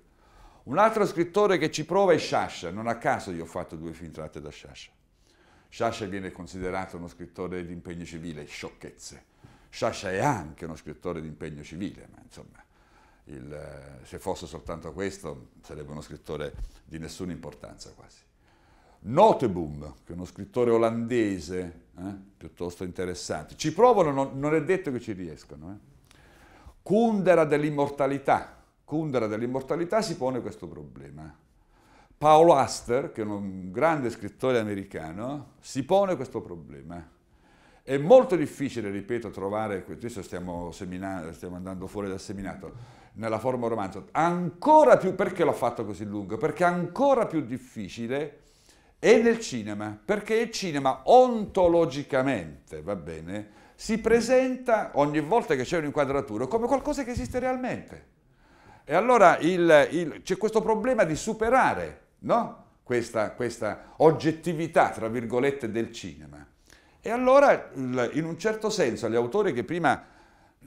Speaker 2: Un altro scrittore che ci prova è Sciascia, non a caso io ho fatto due film tratte da Sciascia. Sciascia viene considerato uno scrittore di impegno civile, sciocchezze. Sciascia è anche uno scrittore di impegno civile, ma insomma, il, se fosse soltanto questo sarebbe uno scrittore di nessuna importanza quasi. Noteboom, che è uno scrittore olandese eh, piuttosto interessante, ci provano, non, non, è detto che ci riescano. Eh. Kundera dell'immortalità. Kundera dell'immortalità si pone questo problema. Paolo Aster, che è un grande scrittore americano, si pone questo problema. È molto difficile, ripeto, trovare, questo stiamo, semina, stiamo andando fuori dal seminato, nella forma romanzo, ancora più, perché l'ho fatto così lungo? Perché ancora più difficile è nel cinema, perché il cinema ontologicamente, va bene, si presenta ogni volta che c'è un'inquadratura come qualcosa che esiste realmente. E allora c'è questo problema di superare no? questa, questa, oggettività, tra virgolette, del cinema. E allora, in un certo senso, gli autori prima,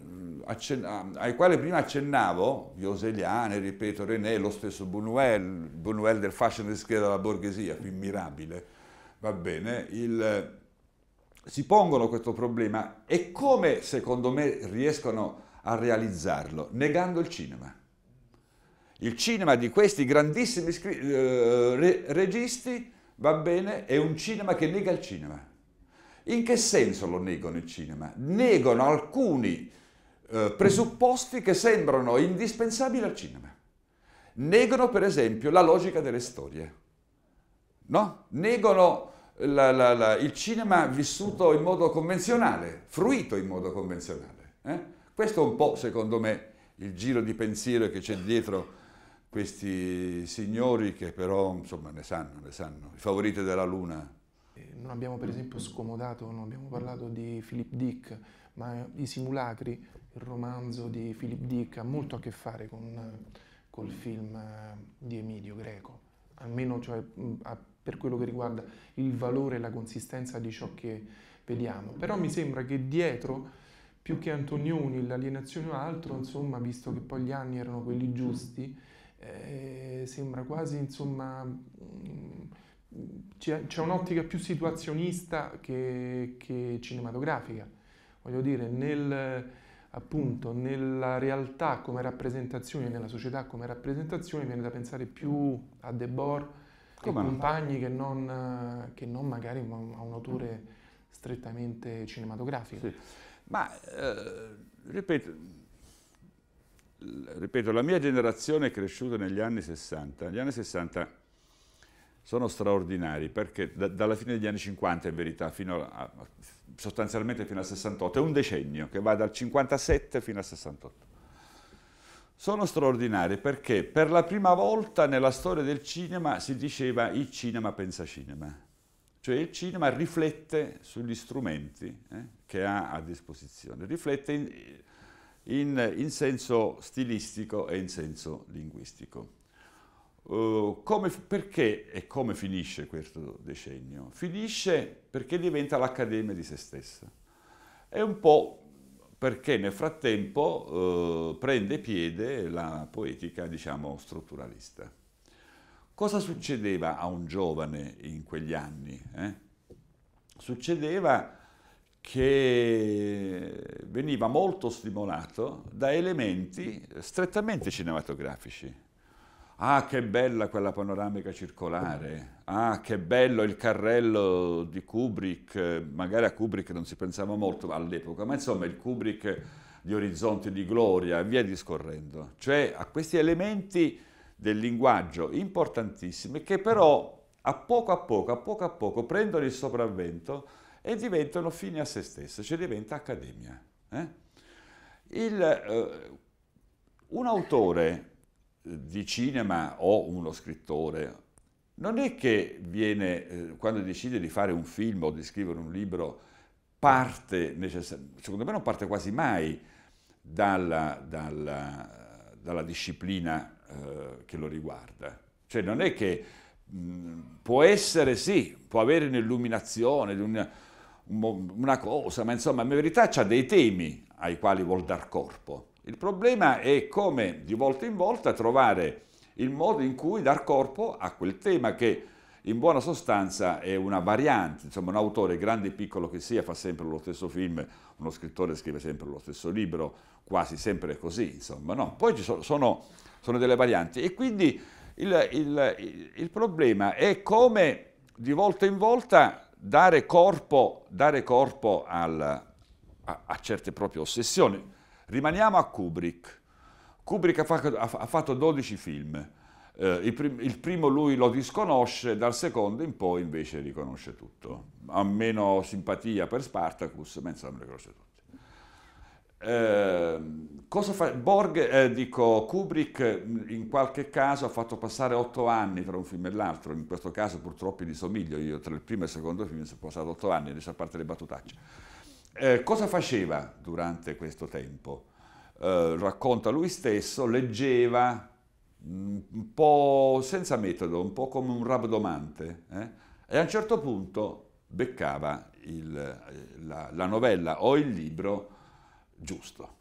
Speaker 2: mm, ai quali prima accennavo, Vioseliane, ripeto, René, lo stesso Buñuel, Buñuel del fascino di scheda della borghesia, più mirabile, va bene, il, si pongono questo problema e come secondo me riescono a realizzarlo? Negando il cinema. Il cinema di questi grandissimi eh, registi, va bene, è un cinema che nega il cinema. In che senso lo negano il cinema? Negano alcuni eh, presupposti che sembrano indispensabili al cinema. Negano per esempio la logica delle storie, no? Negano la, la, la, il cinema vissuto in modo convenzionale, fruito in modo convenzionale. Eh? Questo è un po', secondo me, il giro di pensiero che c'è dietro questi signori che però, insomma, ne sanno, ne sanno, i favoriti della luna.
Speaker 1: Eh, non abbiamo per esempio scomodato, non abbiamo parlato di Philip Dick, ma i simulacri, il romanzo di Philip Dick ha molto a che fare con, col film eh, di Emilio Greco, almeno cioè, a per quello che riguarda il valore e la consistenza di ciò che vediamo. Però mi sembra che dietro, più che Antonioni, l'alienazione o altro, insomma, visto che poi gli anni erano quelli giusti, eh, sembra quasi, insomma, mm, c'è, un'ottica più situazionista che, che cinematografica. Voglio dire, nel appunto nella realtà come rappresentazione, nella società come rappresentazione, viene da pensare più a Debord, come compagni che non, eh, che non, magari ha un autore strettamente cinematografico. Sì. Ma eh,
Speaker 2: ripeto, ripeto, la mia generazione è cresciuta negli anni 60. Gli anni 60 sono straordinari perché da, dalla fine degli anni 50 in verità fino a, sostanzialmente fino al 68 è un decennio che va dal 57 fino al 68 sono straordinarie perché per la prima volta nella storia del cinema si diceva il cinema pensa cinema, cioè il cinema riflette sugli strumenti eh, che ha a disposizione, riflette in, in, in, senso stilistico e in senso linguistico. Uh, come, perché e come finisce questo decennio? Finisce perché diventa l'Accademia di se stessa. È un po' perché nel frattempo eh, prende piede la poetica, diciamo, strutturalista. Cosa succedeva a un giovane in quegli anni? Eh? Succedeva che veniva molto stimolato da elementi strettamente cinematografici. Ah, che bella quella panoramica circolare! Ah, che bello il carrello di Kubrick! Magari a Kubrick non si pensava molto all'epoca, ma insomma il Kubrick di Orizzonti di Gloria e via discorrendo. Cioè a questi elementi del linguaggio importantissimi che però a poco a poco, a poco a poco prendono il sopravvento e diventano fini a se stesse, cioè diventa accademia. Eh? Il, eh, un autore di cinema o uno scrittore non è che viene, eh, quando decide di fare un film o di scrivere un libro, parte necessariamente, secondo me non parte quasi mai dalla, dalla, dalla disciplina eh, che lo riguarda. Cioè non è che mm, può essere, sì, può avere un'illuminazione, una, una cosa, ma insomma, in verità ha dei temi ai quali vuol dar corpo. Il problema è come di volta in volta trovare il modo in cui dar corpo a quel tema che in buona sostanza è una variante, insomma un autore grande e piccolo che sia fa sempre lo stesso film, uno scrittore scrive sempre lo stesso libro, quasi sempre così, insomma, no? Poi ci sono, sono, sono delle varianti e quindi il, il, il, problema è come di volta in volta dare corpo, dare corpo al, a, a certe proprie ossessioni Rimaniamo a Kubrick. Kubrick ha fatto, ha fatto 12 film. Eh, il, prim, il, primo lui lo disconosce, dal secondo in poi invece riconosce tutto. Ha meno simpatia per Spartacus, ma insomma riconosce tutti. Eh, fa? Borg, eh, dico, Kubrick mm, in qualche caso ha fatto passare 8 anni tra un film e l'altro, in questo caso purtroppo gli somiglio, io tra il primo e il secondo film sono passati 8 anni, adesso a parte le battutacce. Eh, cosa faceva durante questo tempo? Eh, racconta lui stesso, leggeva mm, un po' senza metodo, un po' come un rabdomante eh? e a un certo punto beccava il, eh, la, la, novella o il libro giusto.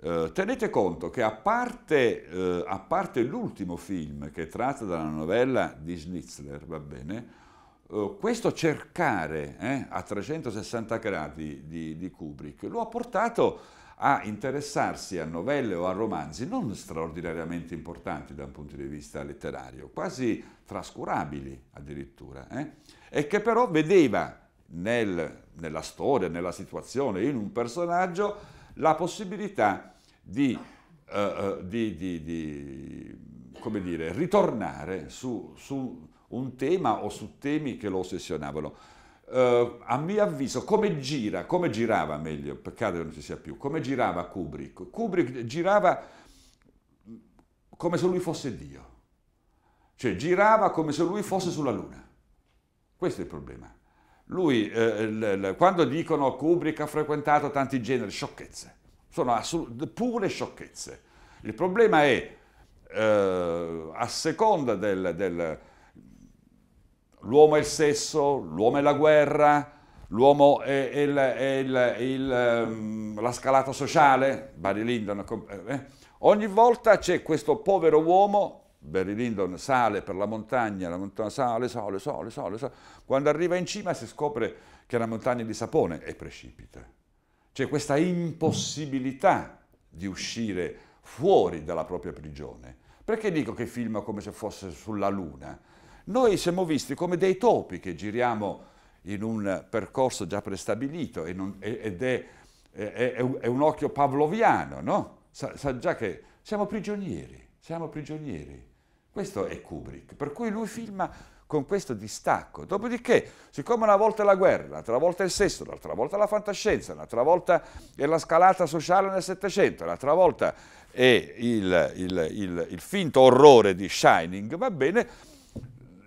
Speaker 2: Eh, tenete conto che a parte, eh, a parte l'ultimo film che è tratto dalla novella di Schnitzler, va bene, eh, questo cercare eh, a 360 gradi di, di, Kubrick lo ha portato a interessarsi a novelle o a romanzi non straordinariamente importanti da un punto di vista letterario, quasi trascurabili addirittura, eh, e che però vedeva nel, nella storia, nella situazione, in un personaggio, la possibilità di, uh, uh, di, di come dire, ritornare su, su un tema o su temi che lo ossessionavano. Eh, a mio avviso, come gira, come girava meglio, peccato che non ci sia più, come girava Kubrick? Kubrick girava come se lui fosse Dio, cioè girava come se lui fosse sulla Luna. Questo è il problema. Lui, eh, l, l, quando dicono Kubrick ha frequentato tanti generi, sciocchezze, sono assolut- pure sciocchezze. Il problema è, eh, a seconda del, del L'uomo è il sesso, l'uomo è la guerra, l'uomo è, il, è il, il, ehm, la scalata sociale, Barry Lyndon. Eh, eh? Ogni volta c'è questo povero uomo, Barry Lyndon sale per la montagna, la montagna sale, sale, sale, sale, sale. quando arriva in cima si scopre che è una montagna di sapone e precipita. C'è questa impossibilità di uscire fuori dalla propria prigione. Perché dico che filma come se fosse sulla luna? Noi siamo visti come dei topi che giriamo in un percorso già prestabilito non, ed è, è, è, un occhio pavloviano, no? Sa, sa già che siamo prigionieri, siamo prigionieri. Questo è Kubrick, per cui lui filma con questo distacco. Dopodiché, siccome una volta è la guerra, l'altra volta è il sesso, l'altra volta è la fantascienza, l'altra volta è la scalata sociale nel Settecento, l'altra volta è il, il, il, il finto orrore di Shining, va bene,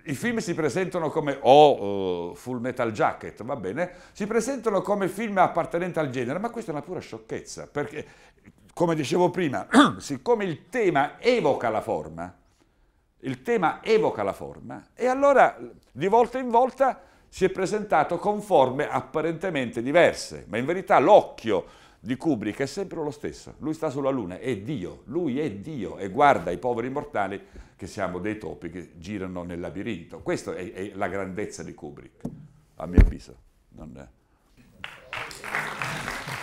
Speaker 2: i film si presentano come, o oh, uh, Full Metal Jacket, va bene, si presentano come film appartenenti al genere, ma questa è una pura sciocchezza, perché, come dicevo prima, siccome il tema evoca la forma, il tema evoca la forma, e allora di volta in volta si è presentato con forme apparentemente diverse, ma in verità l'occhio di Kubrick è sempre lo stesso, lui sta sulla luna, è Dio, lui è Dio e guarda i poveri mortali che siamo dei topi che girano nel labirinto. Questa è, è la grandezza di Kubrick, a mio avviso. Non è.